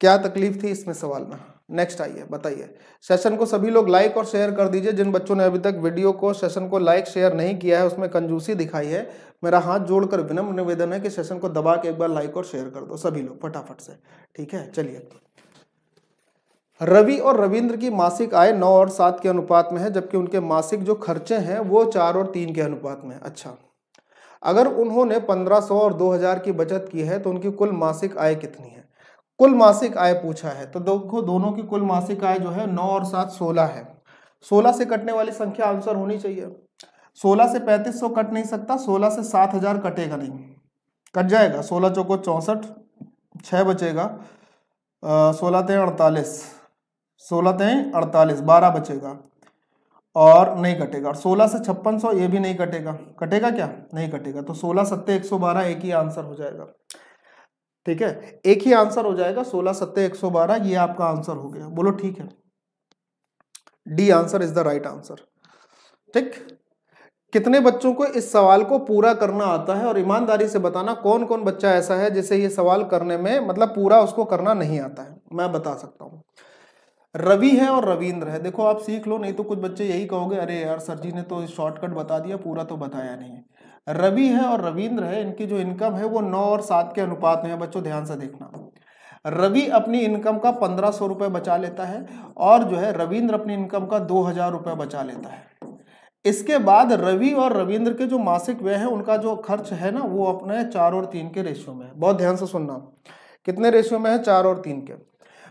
क्या तकलीफ थी इसमें सवाल में नेक्स्ट आइए बताइए सेशन को सभी लोग लाइक और शेयर कर दीजिए जिन बच्चों ने अभी तक वीडियो को सेशन को लाइक शेयर नहीं किया है उसमें कंजूसी दिखाई है मेरा हाथ जोड़कर विनम्र निवेदन है कि सेशन को दबा के एक बार लाइक और शेयर कर दो सभी लोग फटाफट से ठीक है चलिए रवि और रविंद्र की मासिक आय नौ और सात के अनुपात में है जबकि उनके मासिक जो खर्चे हैं वो चार और तीन के अनुपात में है अच्छा अगर उन्होंने 1500 और 2000 की बचत की है तो उनकी कुल मासिक आय कितनी है कुल मासिक आय पूछा है तो देखो दोनों की कुल मासिक आय जो है नौ और सात सोलह है सोलह से कटने वाली संख्या आंसर होनी चाहिए सोलह से पैंतीस सौ कट नहीं सकता सोलह से सात हजार कटेगा नहीं कट जाएगा सोलह चौको चौंसठ छः बचेगा सोलह तेरह अड़तालीस सोलह तय अड़तालीस बारह बचेगा और नहीं कटेगा और सोलह से छप्पन सौ ये भी नहीं कटेगा कटेगा क्या नहीं कटेगा तो सोलह सत्ते एक सौ बारह एक ही आंसर हो जाएगा ठीक है एक ही आंसर हो जाएगा सोलह सत्ते एक सौ बारह ये आपका आंसर हो गया बोलो ठीक है D answer is the right answer ठीक कितने बच्चों को इस सवाल को पूरा करना आता है और ईमानदारी से बताना कौन कौन बच्चा ऐसा है जिसे ये सवाल करने में मतलब पूरा उसको करना नहीं आता है मैं बता सकता हूँ रवि है और रविंद्र है देखो आप सीख लो नहीं तो कुछ बच्चे यही कहोगे अरे यार सर जी ने तो शॉर्टकट बता दिया पूरा तो बताया नहीं रवि है और रविंद्र है इनकी जो इनकम है वो नौ और सात के अनुपात में है बच्चों ध्यान से देखना रवि अपनी इनकम का पंद्रह सौ रुपये बचा लेता है और जो है रविंद्र अपनी इनकम का दो हजार रुपये बचा लेता है इसके बाद रवि और रविंद्र के जो मासिक व्यय है उनका जो खर्च है ना वो अपने चार और तीन के रेशियो में है बहुत ध्यान से सुनना कितने रेशियो में है चार और तीन के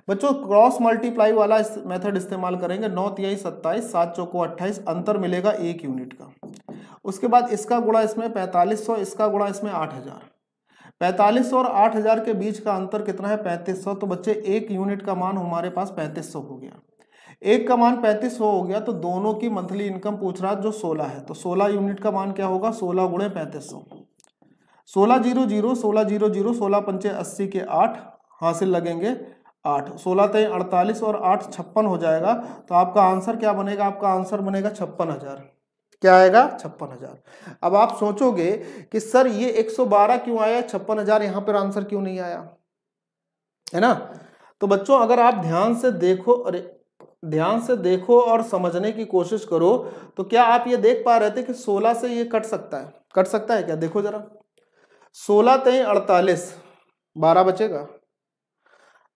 बच्चों क्रॉस मल्टीप्लाई वाला इस मेथड इस्तेमाल करेंगे नौ तिहाई सत्ताईस सात चौको अट्ठाईस अंतर मिलेगा एक यूनिट का उसके बाद इसका गुणा इसमें पैंतालीस सौ इसका गुणा इसमें आठ हजार पैंतालीस सौ और आठ हजार के बीच का अंतर कितना है पैंतीस सौ तो बच्चे एक यूनिट का मान हमारे पास पैंतीस सौ हो गया एक का मान पैंतीस हो गया तो दोनों की मंथली इनकम पूछ रहा जो सोलह है तो सोलह यूनिट का मान क्या होगा सोलह गुणे पैंतीस सौ सोलह जीरो जीरो सोलह जीरो जीरो सोलह पंचे अस्सी के आठ हासिल लगेंगे आठ सोलह तय अड़तालीस और आठ छप्पन हो जाएगा तो आपका आंसर क्या बनेगा आपका आंसर बनेगा छप्पन हज़ार क्या आएगा छप्पन हज़ार अब आप सोचोगे कि सर ये एक सौ बारह क्यों आया छप्पन हज़ार यहाँ पर आंसर क्यों नहीं आया है ना तो बच्चों अगर आप ध्यान से देखो अरे ध्यान से देखो और समझने की कोशिश करो तो क्या आप ये देख पा रहे थे कि सोलह से ये कट सकता है कट सकता है क्या देखो जरा सोलह तय अड़तालीस बारह बचेगा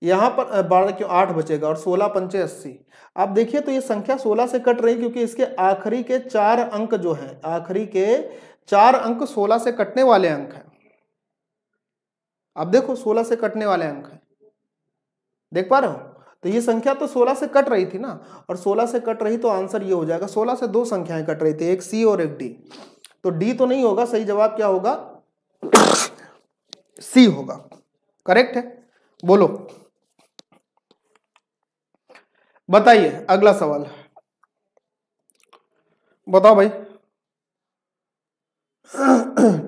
यहाँ पर बारह क्यों आठ बचेगा और सोलह पंचे अस्सी आप देखिए तो ये संख्या सोलह से कट रही क्योंकि इसके आखिरी के चार अंक जो हैं आखिरी के चार अंक सोलह से कटने वाले अंक हैं आप देखो सोलह से कटने वाले अंक हैं देख पा रहे हो तो ये संख्या तो सोलह से कट रही थी ना और सोलह से कट रही तो आंसर ये हो जाएगा सोलह से दो संख्याएं कट रही थी एक सी और एक डी तो डी तो नहीं होगा सही जवाब क्या होगा सी होगा करेक्ट है बोलो बताइए अगला सवाल बताओ भाई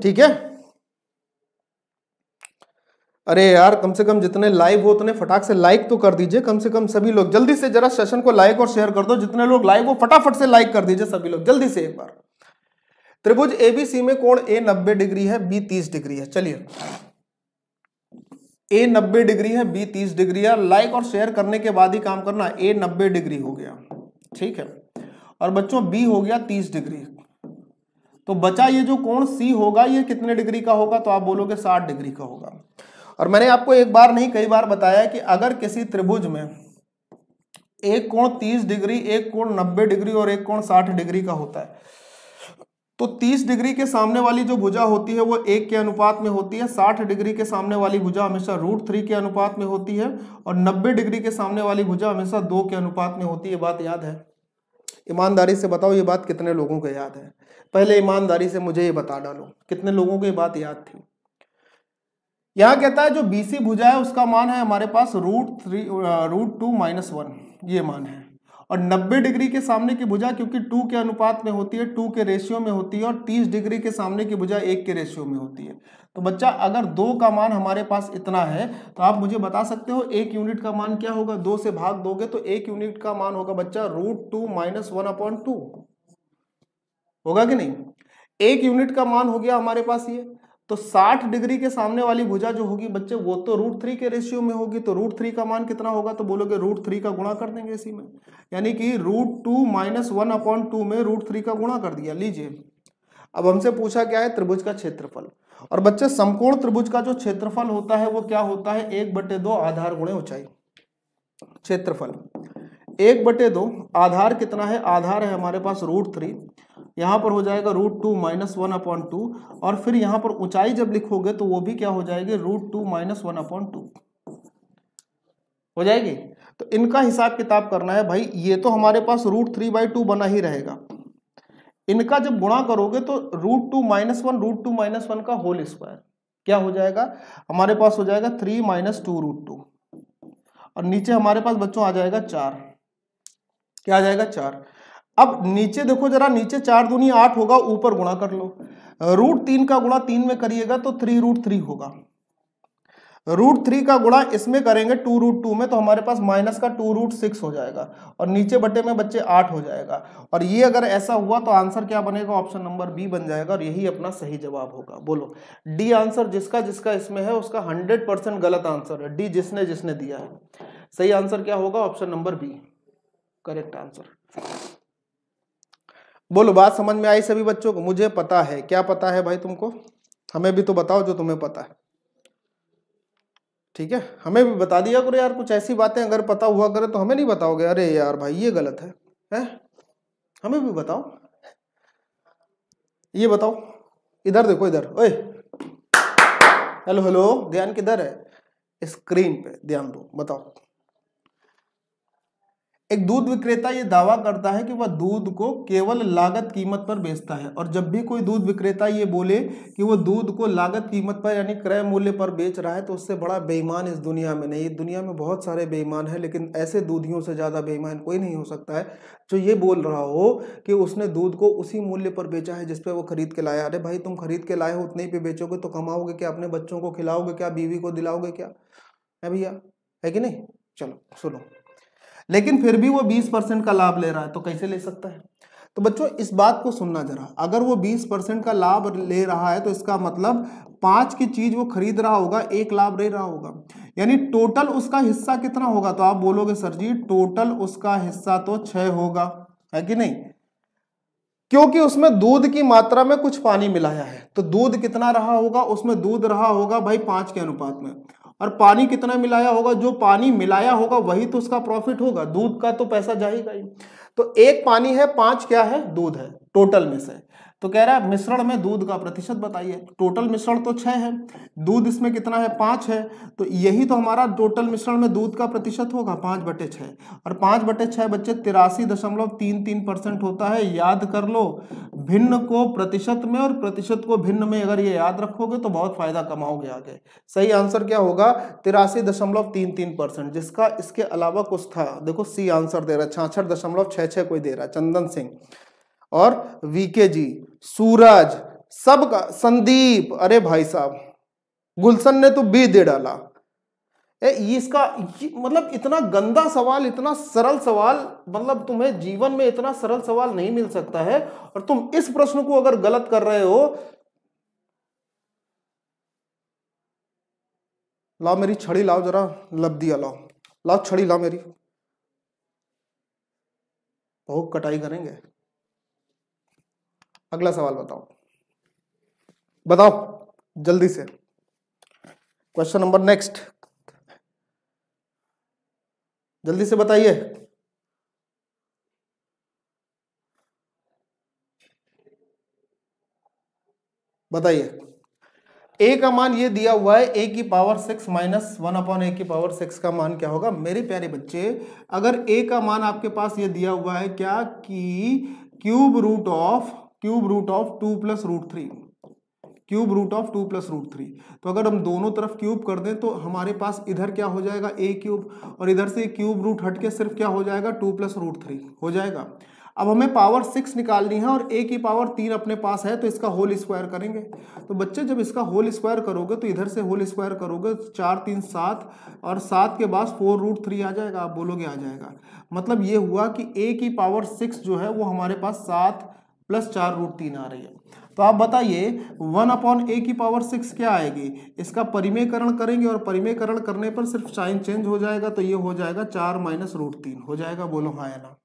ठीक है अरे यार कम से कम जितने लाइव हो उतने फटाक से लाइक तो कर दीजिए कम से कम सभी लोग जल्दी से जरा सेशन को लाइक और शेयर कर दो जितने लोग लाइव हो फटाफट से लाइक कर दीजिए सभी लोग जल्दी से एक बार त्रिभुज एबीसी में कोण ए नब्बे डिग्री है बी तीस डिग्री है चलिए ए 90 डिग्री है बी 30 डिग्री है लाइक और शेयर करने के बाद ही काम करना ए 90 डिग्री हो गया ठीक है और बच्चों बी हो गया 30 डिग्री तो बचा ये जो कोण सी होगा ये कितने डिग्री का होगा तो आप बोलोगे 60 डिग्री का होगा और मैंने आपको एक बार नहीं कई बार बताया कि अगर किसी त्रिभुज में एक कोण 30 डिग्री एक कोण 90 डिग्री और एक कोण 60 डिग्री का होता है तो 30 डिग्री के सामने वाली जो भुजा होती है वो एक के अनुपात में होती है 60 डिग्री के सामने वाली भुजा हमेशा रूट थ्री के अनुपात में होती है और 90 डिग्री के सामने वाली भुजा हमेशा दो के अनुपात में होती है बात याद है ईमानदारी से बताओ ये बात कितने लोगों को याद है पहले ईमानदारी से मुझे ये बता डालो कितने लोगों को ये बात याद थी यहाँ कहता है जो बी भुजा है उसका मान है हमारे पास root three root two minus one ये मान है और 90 डिग्री के सामने की भुजा क्योंकि टू के अनुपात में होती है टू के रेशियो में होती है और 30 डिग्री के सामने की भुजा एक के रेशियो में होती है तो बच्चा अगर दो का मान हमारे पास इतना है तो आप मुझे बता सकते हो एक यूनिट का मान क्या होगा दो से भाग दोगे तो एक यूनिट का मान होगा बच्चा root two minus one upon two होगा कि नहीं एक यूनिट का मान हो गया हमारे पास ये तो 60 डिग्री के सामने वाली भुजा जो होगी बच्चे वो तो रूट थ्री के रेशियो में होगी तो रूट थ्री का मान कितना होगा तो बोलोगे रूट थ्री का गुणा कर देंगे इसी में यानी कि root two minus one upon two में रूट थ्री का गुणा कर दिया लीजिए अब हमसे पूछा क्या है त्रिभुज का क्षेत्रफल और बच्चे समकोण त्रिभुज का जो क्षेत्रफल होता है वो क्या होता है एक बटे दो आधार गुणे ऊंचाई क्षेत्रफल एक बटे दो आधार कितना है आधार है हमारे पास रूट थ्री यहाँ पर हो जाएगा root two minus one upon two और फिर यहाँ पर ऊंचाई जब लिखोगे तो वो भी क्या हो जाएगी root two minus one upon two हो जाएगी तो इनका हिसाब किताब करना है भाई ये तो हमारे पास रूट थ्री बाई टू बना ही रहेगा इनका जब गुणा करोगे तो root two minus one root two minus one का होल स्क्वायर क्या हो जाएगा हमारे पास हो जाएगा three minus two root two और नीचे हमारे पास बच्चों आ जाएगा चार क्या आ जाएगा चार अब नीचे देखो जरा नीचे चार दूनी आठ होगा ऊपर गुणा कर लो रूट तीन का गुणा तीन में करिएगा तो थ्री रूट थ्री होगा रूट थ्री का गुणा इसमें करेंगे टू रूट टू में तो हमारे पास माइनस का टू रूट सिक्स हो जाएगा और नीचे बटे में बच्चे आठ हो जाएगा और ये अगर ऐसा हुआ तो आंसर क्या बनेगा ऑप्शन नंबर बी बन जाएगा और यही अपना सही जवाब होगा बोलो डी आंसर जिसका जिसका इसमें है उसका हंड्रेड परसेंट गलत आंसर है डी जिसने जिसने दिया है सही आंसर क्या होगा option number B correct answer बोलो बात समझ में आई सभी बच्चों को मुझे पता है क्या पता है भाई तुमको हमें भी तो बताओ जो तुम्हें पता है ठीक है हमें भी बता दिया करो यार कुछ ऐसी बातें अगर पता हुआ करे तो हमें नहीं बताओगे अरे यार भाई ये गलत है हैं हमें भी बताओ ये बताओ इधर देखो इधर ओए हेलो हेलो ध्यान किधर है स्क्रीन पे ध्यान दो बताओ एक दूध विक्रेता ये दावा करता है कि वह दूध को केवल लागत कीमत पर बेचता है और जब भी कोई दूध विक्रेता ये बोले कि वह दूध को लागत कीमत पर यानी क्रय मूल्य पर बेच रहा है तो उससे बड़ा बेईमान इस दुनिया में नहीं दुनिया में बहुत सारे बेईमान हैं लेकिन ऐसे दूधियों से ज़्यादा बेईमान कोई नहीं हो सकता है जो ये बोल रहा हो कि उसने दूध को उसी मूल्य पर बेचा है जिस पर वो खरीद के लाया अरे भाई तुम खरीद के लाए हो उतने ही पे बेचोगे तो कमाओगे क्या अपने बच्चों को खिलाओगे क्या बीवी को दिलाओगे क्या है भैया है कि नहीं चलो सुनो लेकिन फिर भी वो बीस परसेंट का लाभ ले रहा है तो कैसे ले सकता है तो बच्चों इस बात को सुनना जरा अगर वो बीस परसेंट का लाभ ले रहा है तो इसका मतलब पांच की चीज़ वो खरीद रहा होगा एक लाभ ले रहा होगा यानी टोटल उसका हिस्सा कितना होगा तो आप बोलोगे सर जी टोटल उसका हिस्सा तो छ होगा है कि नहीं क्योंकि उसमें दूध की मात्रा में कुछ पानी मिलाया है तो दूध कितना रहा होगा उसमें दूध रहा होगा भाई पांच के अनुपात में और पानी कितना मिलाया होगा जो पानी मिलाया होगा वही तो उसका प्रॉफिट होगा दूध का तो पैसा जाएगा ही तो एक पानी है पांच क्या है दूध है टोटल में से तो कह रहा है मिश्रण में दूध का प्रतिशत बताइए टोटल मिश्रण तो छः है दूध इसमें कितना है पाँच है तो यही तो हमारा टोटल मिश्रण में दूध का प्रतिशत होगा पाँच बटे छः और पाँच बटे छः बच्चे तिरासी दशमलव तीन तीन परसेंट होता है याद कर लो भिन्न को प्रतिशत में और प्रतिशत को भिन्न में अगर ये याद रखोगे तो बहुत फायदा कमाओगे आगे सही आंसर क्या होगा तिरासी दशमलव तीन तीन परसेंट जिसका इसके अलावा कुछ था देखो सी आंसर दे रहा है छाछठ दशमलव छः छः कोई दे रहा है चंदन सिंह और वीके जी सूरज सब का संदीप अरे भाई साहब गुलशन ने तो बी दे डाला ए, इसका मतलब इतना गंदा सवाल इतना सरल सवाल मतलब तुम्हें जीवन में इतना सरल सवाल नहीं मिल सकता है और तुम इस प्रश्न को अगर गलत कर रहे हो लाओ मेरी छड़ी लाओ जरा दिया लाओ लाओ छड़ी लाओ मेरी बहुत कटाई करेंगे अगला सवाल बताओ बताओ जल्दी से क्वेश्चन नंबर नेक्स्ट जल्दी से बताइए बताइए ए का मान ये दिया हुआ है ए की power six minus one upon A की पावर सिक्स का मान क्या होगा मेरे प्यारे बच्चे अगर ए का मान आपके पास ये दिया हुआ है क्या कि cube root of cube root of two plus root three cube root of two plus root three तो अगर हम दोनों तरफ क्यूब कर दें तो हमारे पास इधर क्या हो जाएगा ए क्यूब और इधर से क्यूब रूट हट के सिर्फ क्या हो जाएगा टू प्लस रूट थ्री हो जाएगा अब हमें पावर सिक्स निकालनी है और ए की पावर तीन अपने पास है तो इसका होल स्क्वायर करेंगे तो बच्चे जब इसका होल स्क्वायर करोगे तो इधर से होल स्क्वायर करोगे चार तीन सात और सात के बाद फोर रूट थ्री आ जाएगा आप बोलोगे आ जाएगा मतलब ये हुआ कि ए की पावर सिक्स जो है वो हमारे पास सात प्लस चार रूट तीन आ रही है तो आप बताइए वन अपॉन ए की पावर सिक्स क्या आएगी इसका परिमेयकरण करेंगे और परिमेयकरण करने पर सिर्फ साइन चेंज हो जाएगा तो ये हो जाएगा चार माइनस रूट तीन हो जाएगा बोलो हाँ या ना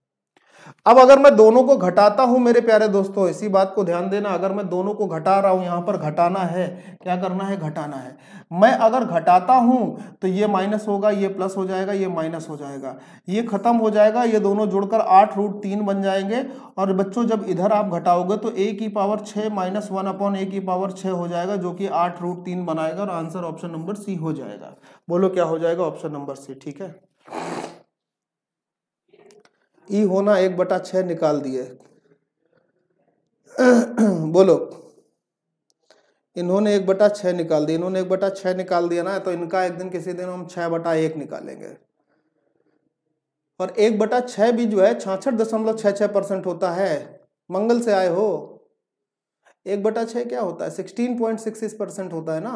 अब अगर मैं दोनों को घटाता हूं मेरे प्यारे दोस्तों इसी बात को ध्यान देना अगर मैं दोनों को घटा रहा हूं यहां पर घटाना है क्या करना है घटाना है मैं अगर घटाता हूं तो ये माइनस होगा ये प्लस हो जाएगा ये माइनस हो जाएगा ये खत्म हो जाएगा ये दोनों जुड़कर आठ रूट तीन बन जाएंगे और बच्चों जब इधर आप घटाओगे तो ए की पावर छः माइनस वन अपॉन ए की पावर छः हो जाएगा जो कि आठ रूट तीन बनाएगा और आंसर ऑप्शन नंबर सी हो जाएगा बोलो क्या हो जाएगा ऑप्शन नंबर सी ठीक है ई होना एक बटा छ निकाल दिए बोलो इन्होंने एक बटा छः निकाल दिया इन्होंने एक बटा छः निकाल दिया ना तो इनका एक दिन किसी दिन हम छः बटा एक निकालेंगे और एक बटा छः भी जो है छाछठ दशमलव छः छः परसेंट होता है मंगल से आए हो एक बटा छः क्या होता है sixteen point six six percent होता है ना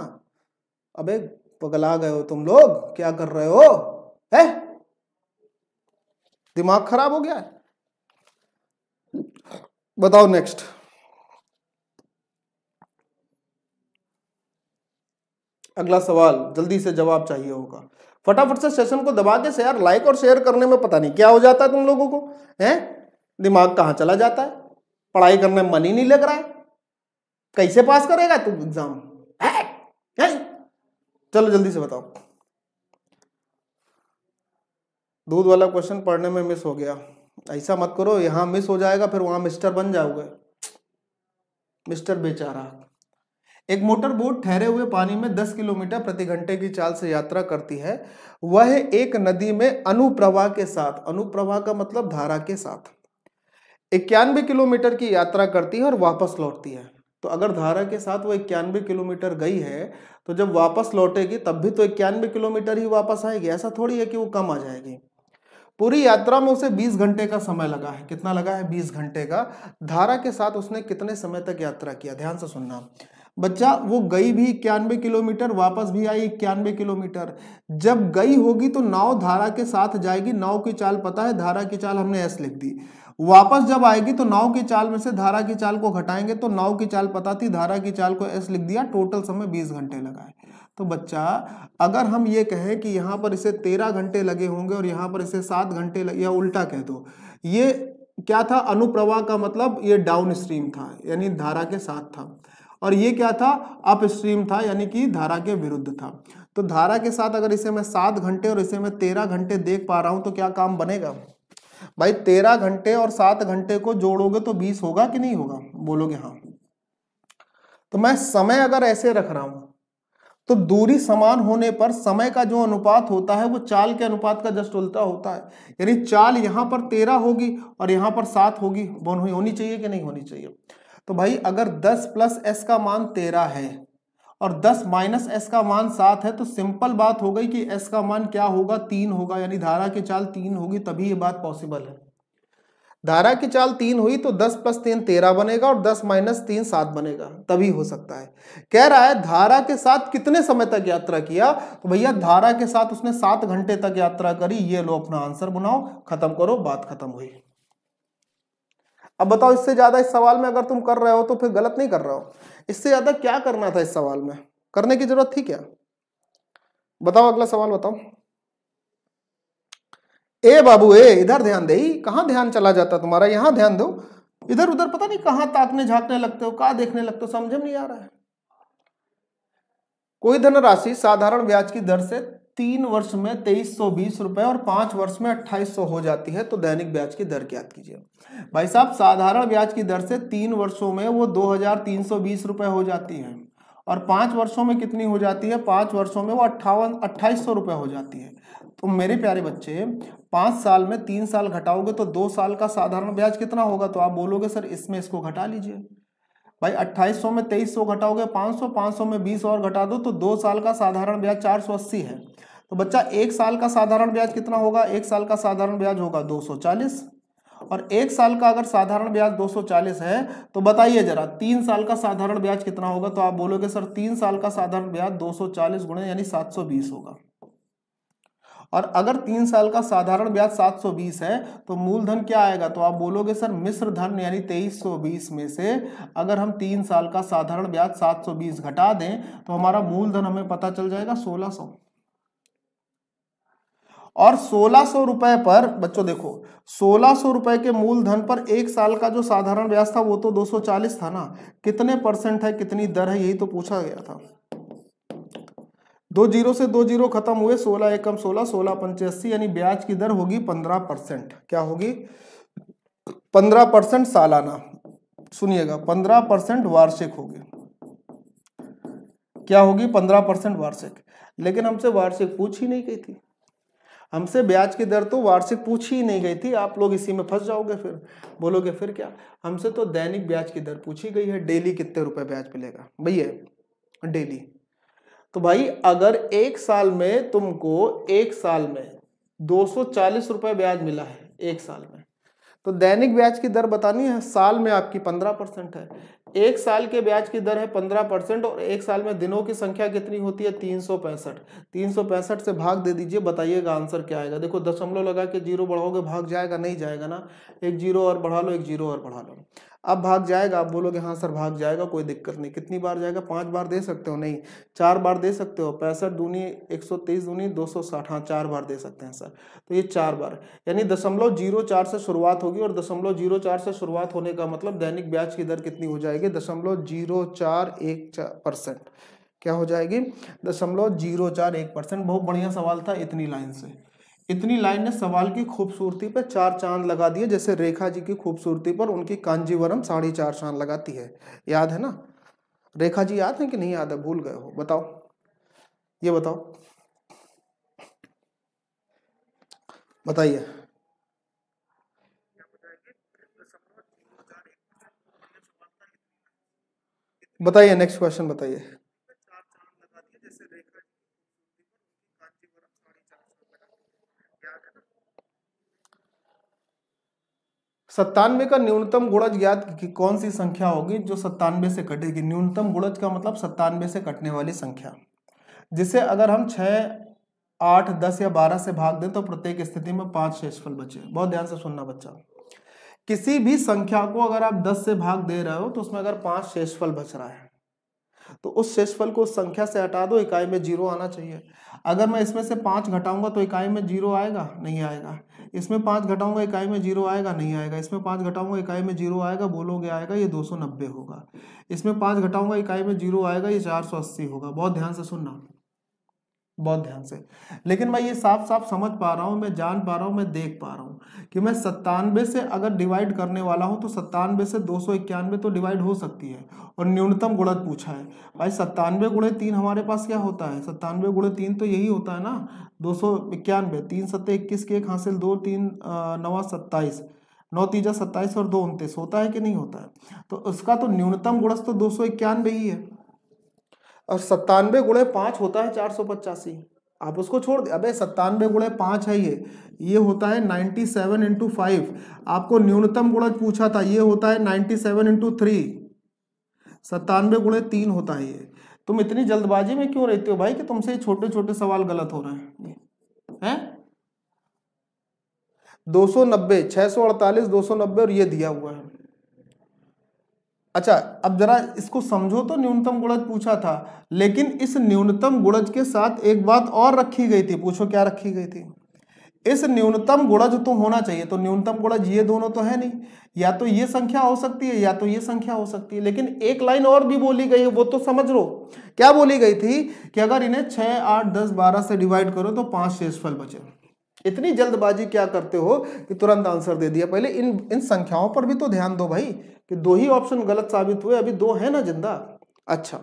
अबे पगला गए हो तुम लोग क्या कर रहे हो है दिमाग खराब हो गया है बताओ नेक्स्ट अगला सवाल जल्दी से जवाब चाहिए होगा फटाफट से सेशन को दबा के शेयर लाइक और शेयर करने में पता नहीं क्या हो जाता है तुम लोगों को हैं दिमाग कहां चला जाता है पढ़ाई करने में मन ही नहीं लग रहा है कैसे पास करेगा तुम एग्जाम चलो जल्दी से बताओ दूध वाला क्वेश्चन पढ़ने में मिस हो गया ऐसा मत करो यहाँ मिस हो जाएगा फिर वहाँ मिस्टर बन जाओगे मिस्टर बेचारा एक मोटर बोट ठहरे हुए पानी में 10 किलोमीटर प्रति घंटे की चाल से यात्रा करती है वह एक नदी में अनुप्रवाह के साथ अनुप्रवाह का मतलब धारा के साथ इक्यानवे किलोमीटर की यात्रा करती है और वापस लौटती है तो अगर धारा के साथ वो इक्यानवे किलोमीटर गई है तो जब वापस लौटेगी तब भी तो इक्यानवे किलोमीटर ही वापस आएगी ऐसा थोड़ी है कि वो कम आ जाएगी पूरी यात्रा में उसे 20 घंटे का समय लगा है कितना लगा है 20 घंटे का धारा के साथ उसने कितने समय तक यात्रा किया ध्यान से सुनना बच्चा वो गई भी इक्यानवे किलोमीटर वापस भी आई इक्यानवे किलोमीटर जब गई होगी तो नाव धारा के साथ जाएगी नाव की चाल पता है धारा की चाल हमने एस लिख दी वापस जब आएगी तो नाव की चाल में से धारा की चाल को घटाएंगे तो नाव की चाल पता थी धारा की चाल को एस लिख दिया टोटल समय बीस घंटे लगाए तो बच्चा अगर हम ये कहें कि यहाँ पर इसे तेरह घंटे लगे होंगे और यहाँ पर इसे सात घंटे लगे या उल्टा कह दो तो, ये क्या था अनुप्रवाह का मतलब ये डाउन स्ट्रीम था यानी धारा के साथ था और ये क्या था अप स्ट्रीम था यानी कि धारा के विरुद्ध था तो धारा के साथ अगर इसे मैं सात घंटे और इसे मैं तेरह घंटे देख पा रहा हूँ तो क्या काम बनेगा भाई तेरह घंटे और सात घंटे को जोड़ोगे तो बीस होगा कि नहीं होगा बोलोगे हाँ तो मैं समय अगर ऐसे रख रहा हूँ तो दूरी समान होने पर समय का जो अनुपात होता है वो चाल के अनुपात का जस्ट उल्टा होता है यानी चाल यहाँ पर तेरह होगी और यहाँ पर सात होगी बोन हुई होनी चाहिए कि नहीं होनी चाहिए तो भाई अगर दस प्लस एस का मान तेरह है और दस माइनस एस का मान सात है तो सिंपल बात हो गई कि एस का मान क्या होगा तीन होगा यानी धारा की चाल तीन होगी तभी ये बात पॉसिबल है धारा की चाल तीन हुई तो दस प्लस तीन तेरह बनेगा और दस माइनस तीन सात बनेगा तभी हो सकता है कह रहा है धारा के साथ कितने समय तक यात्रा किया तो भैया धारा के साथ उसने सात घंटे तक यात्रा करी ये लो अपना आंसर बनाओ खत्म करो बात खत्म हुई अब बताओ इससे ज्यादा इस सवाल में अगर तुम कर रहे हो तो फिर गलत नहीं कर रहे हो इससे ज्यादा क्या करना था इस सवाल में करने की जरूरत थी क्या बताओ अगला सवाल बताओ ए बाबू ए इधर ध्यान दे कहाँ ध्यान चला जाता तुम्हारा यहाँ ध्यान दो इधर उधर पता नहीं कहाँ ताकने झांकने लगते हो कहाँ देखने लगते हो समझ में नहीं आ रहा है कोई धनराशि साधारण ब्याज की दर से तीन वर्ष में तेईस सौ बीस रुपए और पांच वर्ष में अट्ठाईस सौ हो जाती है तो दैनिक ब्याज की दर ज्ञात कीजिए भाई साहब साधारण ब्याज की दर से तीन वर्षों में वो दो हजार तीन सौ बीस रुपए हो जाती है और पांच वर्षों में कितनी हो जाती है पांच वर्षों में वो अट्ठावन अट्ठाईस सौ रुपए हो जाती है तो मेरे प्यारे बच्चे पाँच साल में तीन साल घटाओगे तो दो साल का साधारण ब्याज कितना होगा तो आप बोलोगे सर इसमें इसको घटा लीजिए भाई 2800 में 2300 घटाओगे 500 500 में 20 और घटा दो तो दो साल का साधारण ब्याज 480 है तो बच्चा एक साल का साधारण ब्याज कितना होगा एक साल का साधारण ब्याज होगा 240 और एक साल का अगर साधारण ब्याज 240 है तो बताइए जरा तीन साल का साधारण ब्याज कितना होगा तो आप बोलोगे सर तीन साल का साधारण ब्याज 240 सौ गुणे यानी सात होगा और अगर तीन साल का साधारण ब्याज 720 है तो मूलधन क्या आएगा तो आप बोलोगे सर मिश्र धन यानी 2320 में से अगर हम तीन साल का साधारण ब्याज 720 घटा दें तो हमारा मूलधन हमें पता चल जाएगा 1600 और सोलह रुपए पर बच्चों देखो सोलह सौ रुपए के मूलधन पर एक साल का जो साधारण ब्याज था वो तो 240 था ना कितने परसेंट है कितनी दर है यही तो पूछा गया था दो जीरो से दो जीरो खत्म हुए सोलह एकम सोलह सोलह पंचासी यानी ब्याज की दर होगी पंद्रह परसेंट क्या होगी पंद्रह परसेंट सालाना सुनिएगा पंद्रह परसेंट वार्षिक होगी क्या होगी पंद्रह परसेंट वार्षिक लेकिन हमसे वार्षिक पूछ ही नहीं गई थी हमसे ब्याज की दर तो वार्षिक पूछ ही नहीं गई थी आप लोग इसी में फंस जाओगे फिर बोलोगे फिर क्या हमसे तो दैनिक ब्याज की दर पूछी गई है डेली कितने रुपए ब्याज मिलेगा भैया डेली तो भाई अगर एक साल में तुमको एक साल में दो सौ चालीस ब्याज मिला है एक साल में तो दैनिक ब्याज की दर बतानी है साल में आपकी पंद्रह परसेंट है एक साल के ब्याज की दर है पंद्रह परसेंट और एक साल में दिनों की संख्या कितनी होती है तीन सौ पैंसठ तीन सौ पैंसठ से भाग दे दीजिए बताइएगा आंसर क्या आएगा देखो दशमलव लगा के जीरो बढ़ाओगे भाग जाएगा नहीं जाएगा ना एक जीरो और बढ़ा लो एक जीरो और बढ़ा लो अब भाग जाएगा आप बोलोगे हाँ सर भाग जाएगा कोई दिक्कत नहीं कितनी बार जाएगा पांच बार दे सकते हो नहीं चार बार दे सकते हो पैंसठ दूनी एक सौ तेईस दूनी दो सौ साठ हाँ चार बार दे सकते हैं सर तो ये चार बार यानी दशमलव जीरो चार से शुरुआत होगी और दशमलव जीरो चार से शुरुआत होने का मतलब दैनिक ब्याज की दर कितनी हो जाएगी जाएगी दशमलव जीरो चार एक परसेंट क्या हो जाएगी दशमलव जीरो चार एक परसेंट बहुत बढ़िया सवाल था इतनी लाइन से इतनी लाइन ने सवाल की खूबसूरती पर चार चांद लगा दिए जैसे रेखा जी की खूबसूरती पर उनकी कांजीवरम साढ़े चार चांद लगाती है याद है ना रेखा जी याद है कि नहीं याद है भूल गए हो बताओ ये बताओ बताइए बताइए नेक्स्ट क्वेश्चन बताइए सत्तानवे का न्यूनतम गुणज ज्ञात की कौन सी संख्या होगी जो सत्तानवे से कटेगी न्यूनतम गुणज का मतलब सत्तानवे से कटने वाली संख्या जिसे अगर हम छः आठ दस या बारह से भाग दें तो प्रत्येक स्थिति में पांच शेषफल बचे बहुत ध्यान से सुनना बच्चा किसी भी संख्या को अगर आप 10 से भाग दे रहे हो तो उसमें अगर पांच शेषफल बच रहा है तो उस शेषफल को उस संख्या से हटा दो इकाई में जीरो आना चाहिए अगर मैं इसमें से पाँच घटाऊंगा तो इकाई में जीरो आएगा नहीं आएगा इसमें पाँच घटाऊंगा इकाई में जीरो आएगा नहीं आएगा इसमें पांच घटाऊंगा इकाई में जीरो आएगा बोलोगे आएगा ये दो सौ नब्बे होगा इसमें पांच घटाऊंगा इकाई में जीरो आएगा ये चार सौ अस्सी होगा बहुत ध्यान से सुनना बहुत ध्यान से लेकिन मैं ये साफ साफ समझ पा रहा हूँ मैं जान पा रहा हूँ मैं देख पा रहा हूँ कि मैं सत्तानवे से अगर डिवाइड करने वाला हूँ तो सत्तानवे से दो सौ इक्यानवे तो डिवाइड हो सकती है और न्यूनतम गुणत पूछा है भाई सत्तानवे गुणे तीन हमारे पास क्या होता है सत्तानवे गुणे तीन तो यही होता है ना दो सौ इक्यानवे तीन सत्तर इक्कीस के एक हासिल दो तीन नवा सत्ताईस नौ तीजा सत्ताईस और दो उनतीस होता है कि नहीं होता है तो उसका तो न्यूनतम गुणस तो दो सौ इक्यानवे ही है और सत्तानवे गुणे पाँच होता है चार सौ पचासी आप उसको छोड़ दे अबे सत्तानवे गुणे पाँच है ये ये होता है नाइन्टी सेवन इंटू फाइव आपको न्यूनतम गुणज पूछा था ये होता है नाइन्टी सेवन इंटू थ्री सत्तानवे गुणे तीन होता है ये तुम इतनी जल्दबाजी में क्यों रहते हो भाई कि तुमसे छोटे छोटे सवाल गलत हो रहे हैं दो सौ नब्बे अड़तालीस दो सौ नब्बे और ये दिया हुआ है अच्छा अब जरा इसको समझो तो न्यूनतम गुणज पूछा था लेकिन इस न्यूनतम गुणज के साथ एक बात और रखी गई थी पूछो क्या रखी गई थी इस न्यूनतम गुणज तो होना चाहिए तो न्यूनतम गुणज ये दोनों तो है नहीं या तो ये संख्या हो सकती है या तो ये संख्या हो सकती है लेकिन एक लाइन और भी बोली गई है वो तो समझ लो क्या बोली गई थी कि अगर इन्हें छह आठ दस बारह से डिवाइड करो तो पांच शेष बचे इतनी जल्दबाजी क्या करते हो कि तुरंत आंसर दे दिया पहले इन इन संख्याओं पर भी तो ध्यान दो भाई कि दो ही ऑप्शन गलत साबित हुए अभी दो है ना जिंदा अच्छा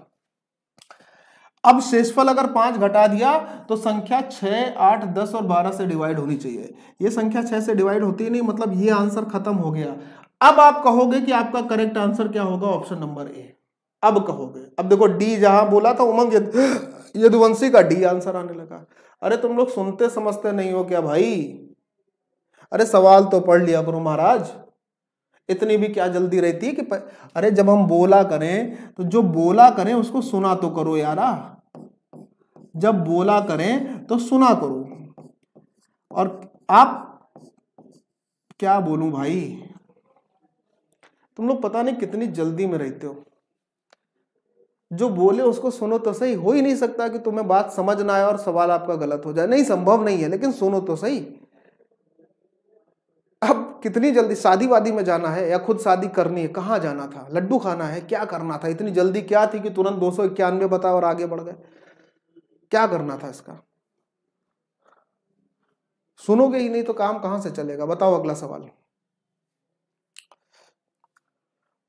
अब शेषफल अगर पांच घटा दिया तो संख्या छह आठ दस और बारह से डिवाइड होनी चाहिए ये संख्या छह से डिवाइड होती ही नहीं मतलब ये आंसर खत्म हो गया अब आप कहोगे कि आपका करेक्ट आंसर क्या होगा ऑप्शन नंबर ए अब कहोगे अब देखो डी जहां बोला था उमंग यदुवंशी का डी आंसर आने लगा अरे तुम लोग सुनते समझते नहीं हो क्या भाई अरे सवाल तो पढ़ लिया करो महाराज इतनी भी क्या जल्दी रहती है कि पर... अरे जब हम बोला करें तो जो बोला करें उसको सुना तो करो यारा जब बोला करें तो सुना करो और आप क्या बोलूं भाई तुम लोग पता नहीं कितनी जल्दी में रहते हो जो बोले उसको सुनो तो सही हो ही नहीं सकता कि तुम्हें बात समझ ना आए और सवाल आपका गलत हो जाए नहीं संभव नहीं है लेकिन सुनो तो सही अब कितनी जल्दी शादी वादी में जाना है या खुद शादी करनी है कहाँ जाना था लड्डू खाना है क्या करना था इतनी जल्दी क्या थी कि तुरंत दो सौ इक्यानवे बताओ और आगे बढ़ गए क्या करना था इसका सुनोगे ही नहीं तो काम कहां से चलेगा बताओ अगला सवाल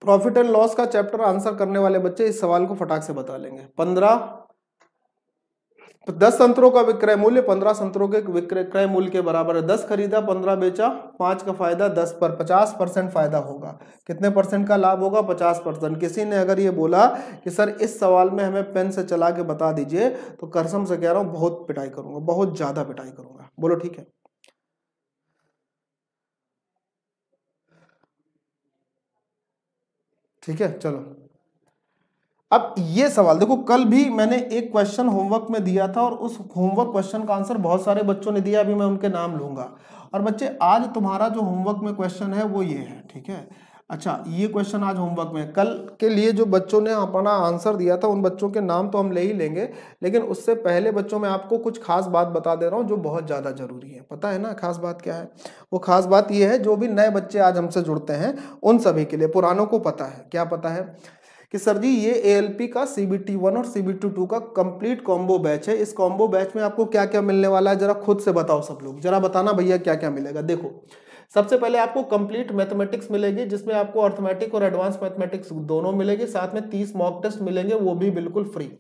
प्रॉफिट एंड लॉस का चैप्टर आंसर करने वाले बच्चे इस सवाल को फटाक से बता लेंगे पंद्रह तो दस संतरों का विक्रय मूल्य पंद्रह संतरों के विक्रय मूल्य के बराबर है दस खरीदा पंद्रह बेचा पांच का फायदा दस पर पचास परसेंट फायदा होगा कितने परसेंट का लाभ होगा पचास परसेंट किसी ने अगर ये बोला कि सर इस सवाल में हमें पेन से चला के बता दीजिए तो करसम से कह रहा हूँ बहुत पिटाई करूंगा बहुत ज़्यादा पिटाई करूंगा बोलो ठीक है ठीक है चलो अब ये सवाल देखो कल भी मैंने एक क्वेश्चन होमवर्क में दिया था और उस होमवर्क क्वेश्चन का आंसर बहुत सारे बच्चों ने दिया अभी मैं उनके नाम लूंगा और बच्चे आज तुम्हारा जो होमवर्क में क्वेश्चन है वो ये है ठीक है अच्छा ये क्वेश्चन आज होमवर्क में कल के लिए जो बच्चों ने अपना आंसर दिया था उन बच्चों के नाम तो हम ले ही लेंगे लेकिन उससे पहले बच्चों में आपको कुछ खास बात बता दे रहा हूँ जो बहुत ज़्यादा ज़रूरी है पता है ना खास बात क्या है वो खास बात ये है जो भी नए बच्चे आज हमसे जुड़ते हैं उन सभी के लिए पुरानों को पता है क्या पता है कि सर जी ये ए का सी बी वन और सी बी टी टू का कंप्लीट कॉम्बो बैच है इस कॉम्बो बैच में आपको क्या क्या मिलने वाला है जरा खुद से बताओ सब लोग जरा बताना भैया क्या क्या मिलेगा देखो सबसे पहले आपको कंप्लीट मैथमेटिक्स मिलेगी जिसमें आपको अर्थमेटिक और एडवांस मैथमेटिक्स दोनों मिलेगी साथ में तीस मॉक टेस्ट मिलेंगे वो भी बिल्कुल फ्री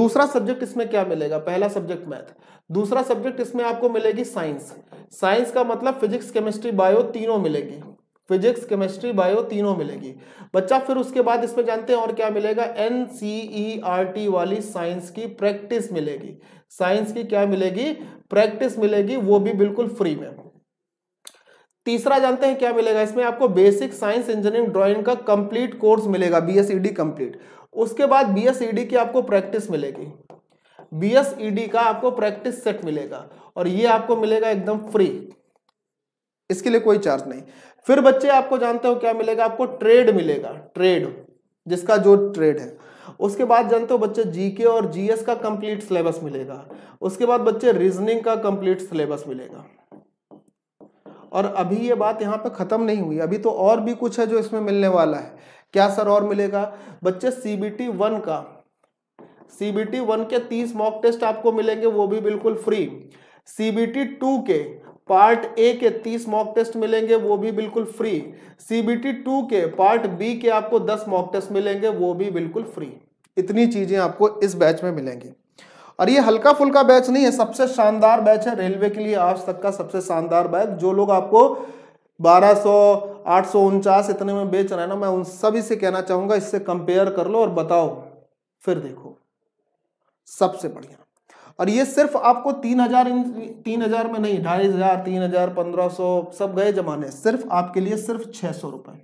दूसरा सब्जेक्ट इसमें क्या मिलेगा पहला सब्जेक्ट मैथ दूसरा सब्जेक्ट इसमें आपको मिलेगी साइंस साइंस का मतलब फिजिक्स केमिस्ट्री बायो तीनों मिलेगी फिजिक्स केमिस्ट्री बायो तीनों मिलेगी बच्चा फिर उसके बाद इसमें जानते हैं और क्या मिलेगा N C E R T वाली साइंस की प्रैक्टिस मिलेगी साइंस की क्या मिलेगी प्रैक्टिस मिलेगी वो भी बिल्कुल फ्री में तीसरा जानते हैं क्या मिलेगा इसमें आपको बेसिक साइंस इंजीनियरिंग ड्राइंग का कंप्लीट कोर्स मिलेगा बीएसईडी कंप्लीट e उसके बाद बीएसईडी e की आपको प्रैक्टिस मिलेगी बीएसईडी e का आपको प्रैक्टिस सेट मिलेगा और ये आपको मिलेगा एकदम फ्री इसके लिए कोई चार्ज नहीं फिर बच्चे आपको जानते हो क्या मिलेगा आपको ट्रेड मिलेगा ट्रेड जिसका जो ट्रेड है उसके बाद जानते हो बच्चे जीके और जीएस का कंप्लीट सिलेबस मिलेगा उसके बाद बच्चे रीजनिंग का कंप्लीट सिलेबस मिलेगा और अभी ये बात यहाँ पे ख़त्म नहीं हुई अभी तो और भी कुछ है जो इसमें मिलने वाला है क्या सर और मिलेगा बच्चे सी बी टी वन का सी बी टी वन के तीस मॉक टेस्ट आपको मिलेंगे वो भी बिल्कुल free C B T two के पार्ट ए के तीस मॉक टेस्ट मिलेंगे वो भी बिल्कुल free C B T two के पार्ट बी के आपको दस मॉक टेस्ट मिलेंगे वो भी बिल्कुल फ्री इतनी चीज़ें आपको इस बैच में मिलेंगी और ये हल्का फुल्का बैच नहीं है सबसे शानदार बैच है रेलवे के लिए आज तक का सबसे शानदार बैच जो लोग आपको बारह सौ आठ सौ उनचास इतने में बेच रहे हैं ना मैं उन सभी से कहना चाहूंगा इससे कंपेयर कर लो और बताओ फिर देखो सबसे बढ़िया और ये सिर्फ आपको तीन हजार तीन हजार में नहीं ढाई हजार तीन हजार पंद्रह सौ सब गए जमाने सिर्फ आपके लिए सिर्फ छह सौ रुपए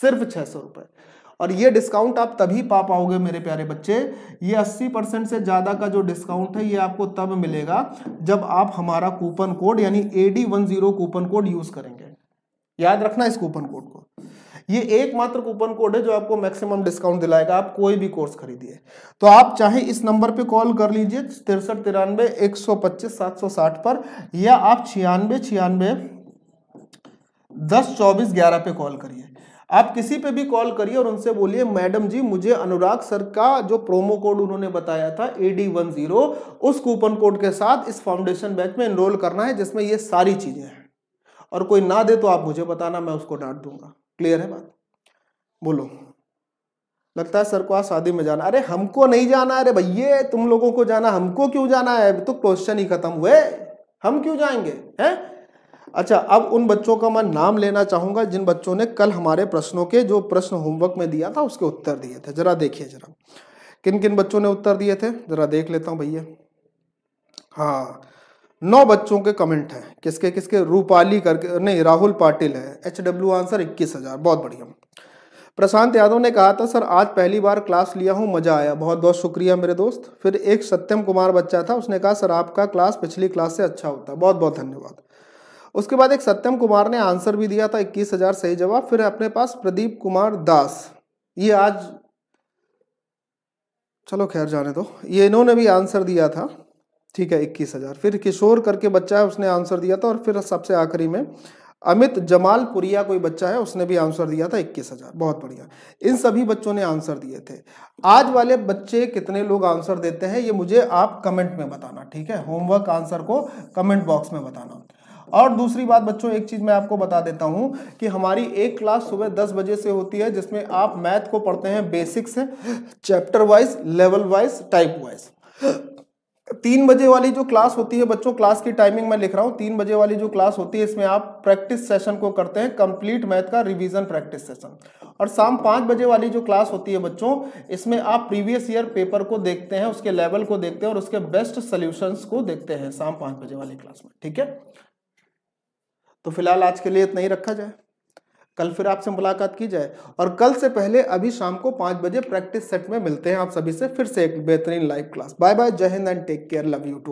सिर्फ छह सौ रुपए और ये डिस्काउंट आप तभी पा पाओगे मेरे प्यारे बच्चे ये 80 परसेंट से ज़्यादा का जो डिस्काउंट है ये आपको तब मिलेगा जब आप हमारा कूपन कोड यानी A D one zero coupon code use करेंगे याद रखना इस कूपन कोड को ये एकमात्र कूपन कोड है जो आपको मैक्सिमम डिस्काउंट दिलाएगा आप कोई भी कोर्स खरीदिए तो आप चाहे इस नंबर पे कॉल कर लीजिए तिरसठ तिरानवे एक सौ पच्चीस सात सौ साठ पर या आप छियानवे छियानवे दस चौबीस ग्यारह पे कॉल करिए आप किसी पे भी कॉल करिए और उनसे बोलिए मैडम जी मुझे अनुराग सर का जो प्रोमो कोड उन्होंने बताया था ए डी वन जीरो उस कूपन कोड के साथ इस फाउंडेशन बैच में इनरोल करना है जिसमें ये सारी चीज़ें हैं और कोई ना दे तो आप मुझे बताना मैं उसको डांट दूंगा क्लियर है बात बोलो लगता है सर को आज शादी में जाना अरे हमको नहीं जाना अरे भैया तुम लोगों को जाना हमको क्यों जाना है अभी तो क्वेश्चन ही खत्म हुए हम क्यों जाएंगे हैं अच्छा अब उन बच्चों का मैं नाम लेना चाहूँगा जिन बच्चों ने कल हमारे प्रश्नों के जो प्रश्न होमवर्क में दिया था उसके उत्तर दिए थे जरा देखिए जरा किन किन बच्चों ने उत्तर दिए थे जरा देख लेता हूँ भैया हाँ नौ बच्चों के कमेंट हैं किसके किसके रूपाली करके नहीं राहुल पाटिल है एच डब्ल्यू आंसर इक्कीस हजार बहुत बढ़िया प्रशांत यादव ने कहा था सर आज पहली बार क्लास लिया हूँ मज़ा आया बहुत बहुत शुक्रिया मेरे दोस्त फिर एक सत्यम कुमार बच्चा था उसने कहा सर आपका क्लास पिछली क्लास से अच्छा होता है बहुत बहुत धन्यवाद उसके बाद एक सत्यम कुमार ने आंसर भी दिया था इक्कीस हजार सही जवाब फिर अपने पास प्रदीप कुमार दास ये आज चलो खैर जाने दो ये इन्होंने भी आंसर दिया था ठीक है इक्कीस हजार फिर किशोर करके बच्चा है उसने आंसर दिया था और फिर सबसे आखिरी में अमित जमाल पुरिया कोई बच्चा है उसने भी आंसर दिया था इक्कीस हजार बहुत बढ़िया इन सभी बच्चों ने आंसर दिए थे आज वाले बच्चे कितने लोग आंसर देते हैं ये मुझे आप कमेंट में बताना ठीक है होमवर्क आंसर को कमेंट बॉक्स में बताना और दूसरी बात बच्चों एक चीज़ मैं आपको बता देता हूं कि हमारी एक क्लास सुबह दस बजे से होती है जिसमें आप मैथ को पढ़ते हैं बेसिक्स है, chapter wise level wise type wise तीन बजे वाली जो क्लास होती है बच्चों क्लास की टाइमिंग मैं लिख रहा हूँ तीन बजे वाली जो क्लास होती है इसमें आप प्रैक्टिस सेशन को करते हैं कंप्लीट मैथ का रिवीजन प्रैक्टिस सेशन और शाम पाँच बजे वाली जो क्लास होती है बच्चों इसमें आप प्रीवियस ईयर पेपर को देखते हैं उसके लेवल को देखते हैं और उसके बेस्ट सोल्यूशंस को देखते हैं शाम पाँच बजे वाली क्लास में ठीक है तो फिलहाल आज के लिए इतना ही रखा जाए कल फिर आपसे मुलाकात की जाए और कल से पहले अभी शाम को पाँच बजे प्रैक्टिस सेट में मिलते हैं आप सभी से फिर से एक बेहतरीन live class bye bye Jai Hind and take care love you to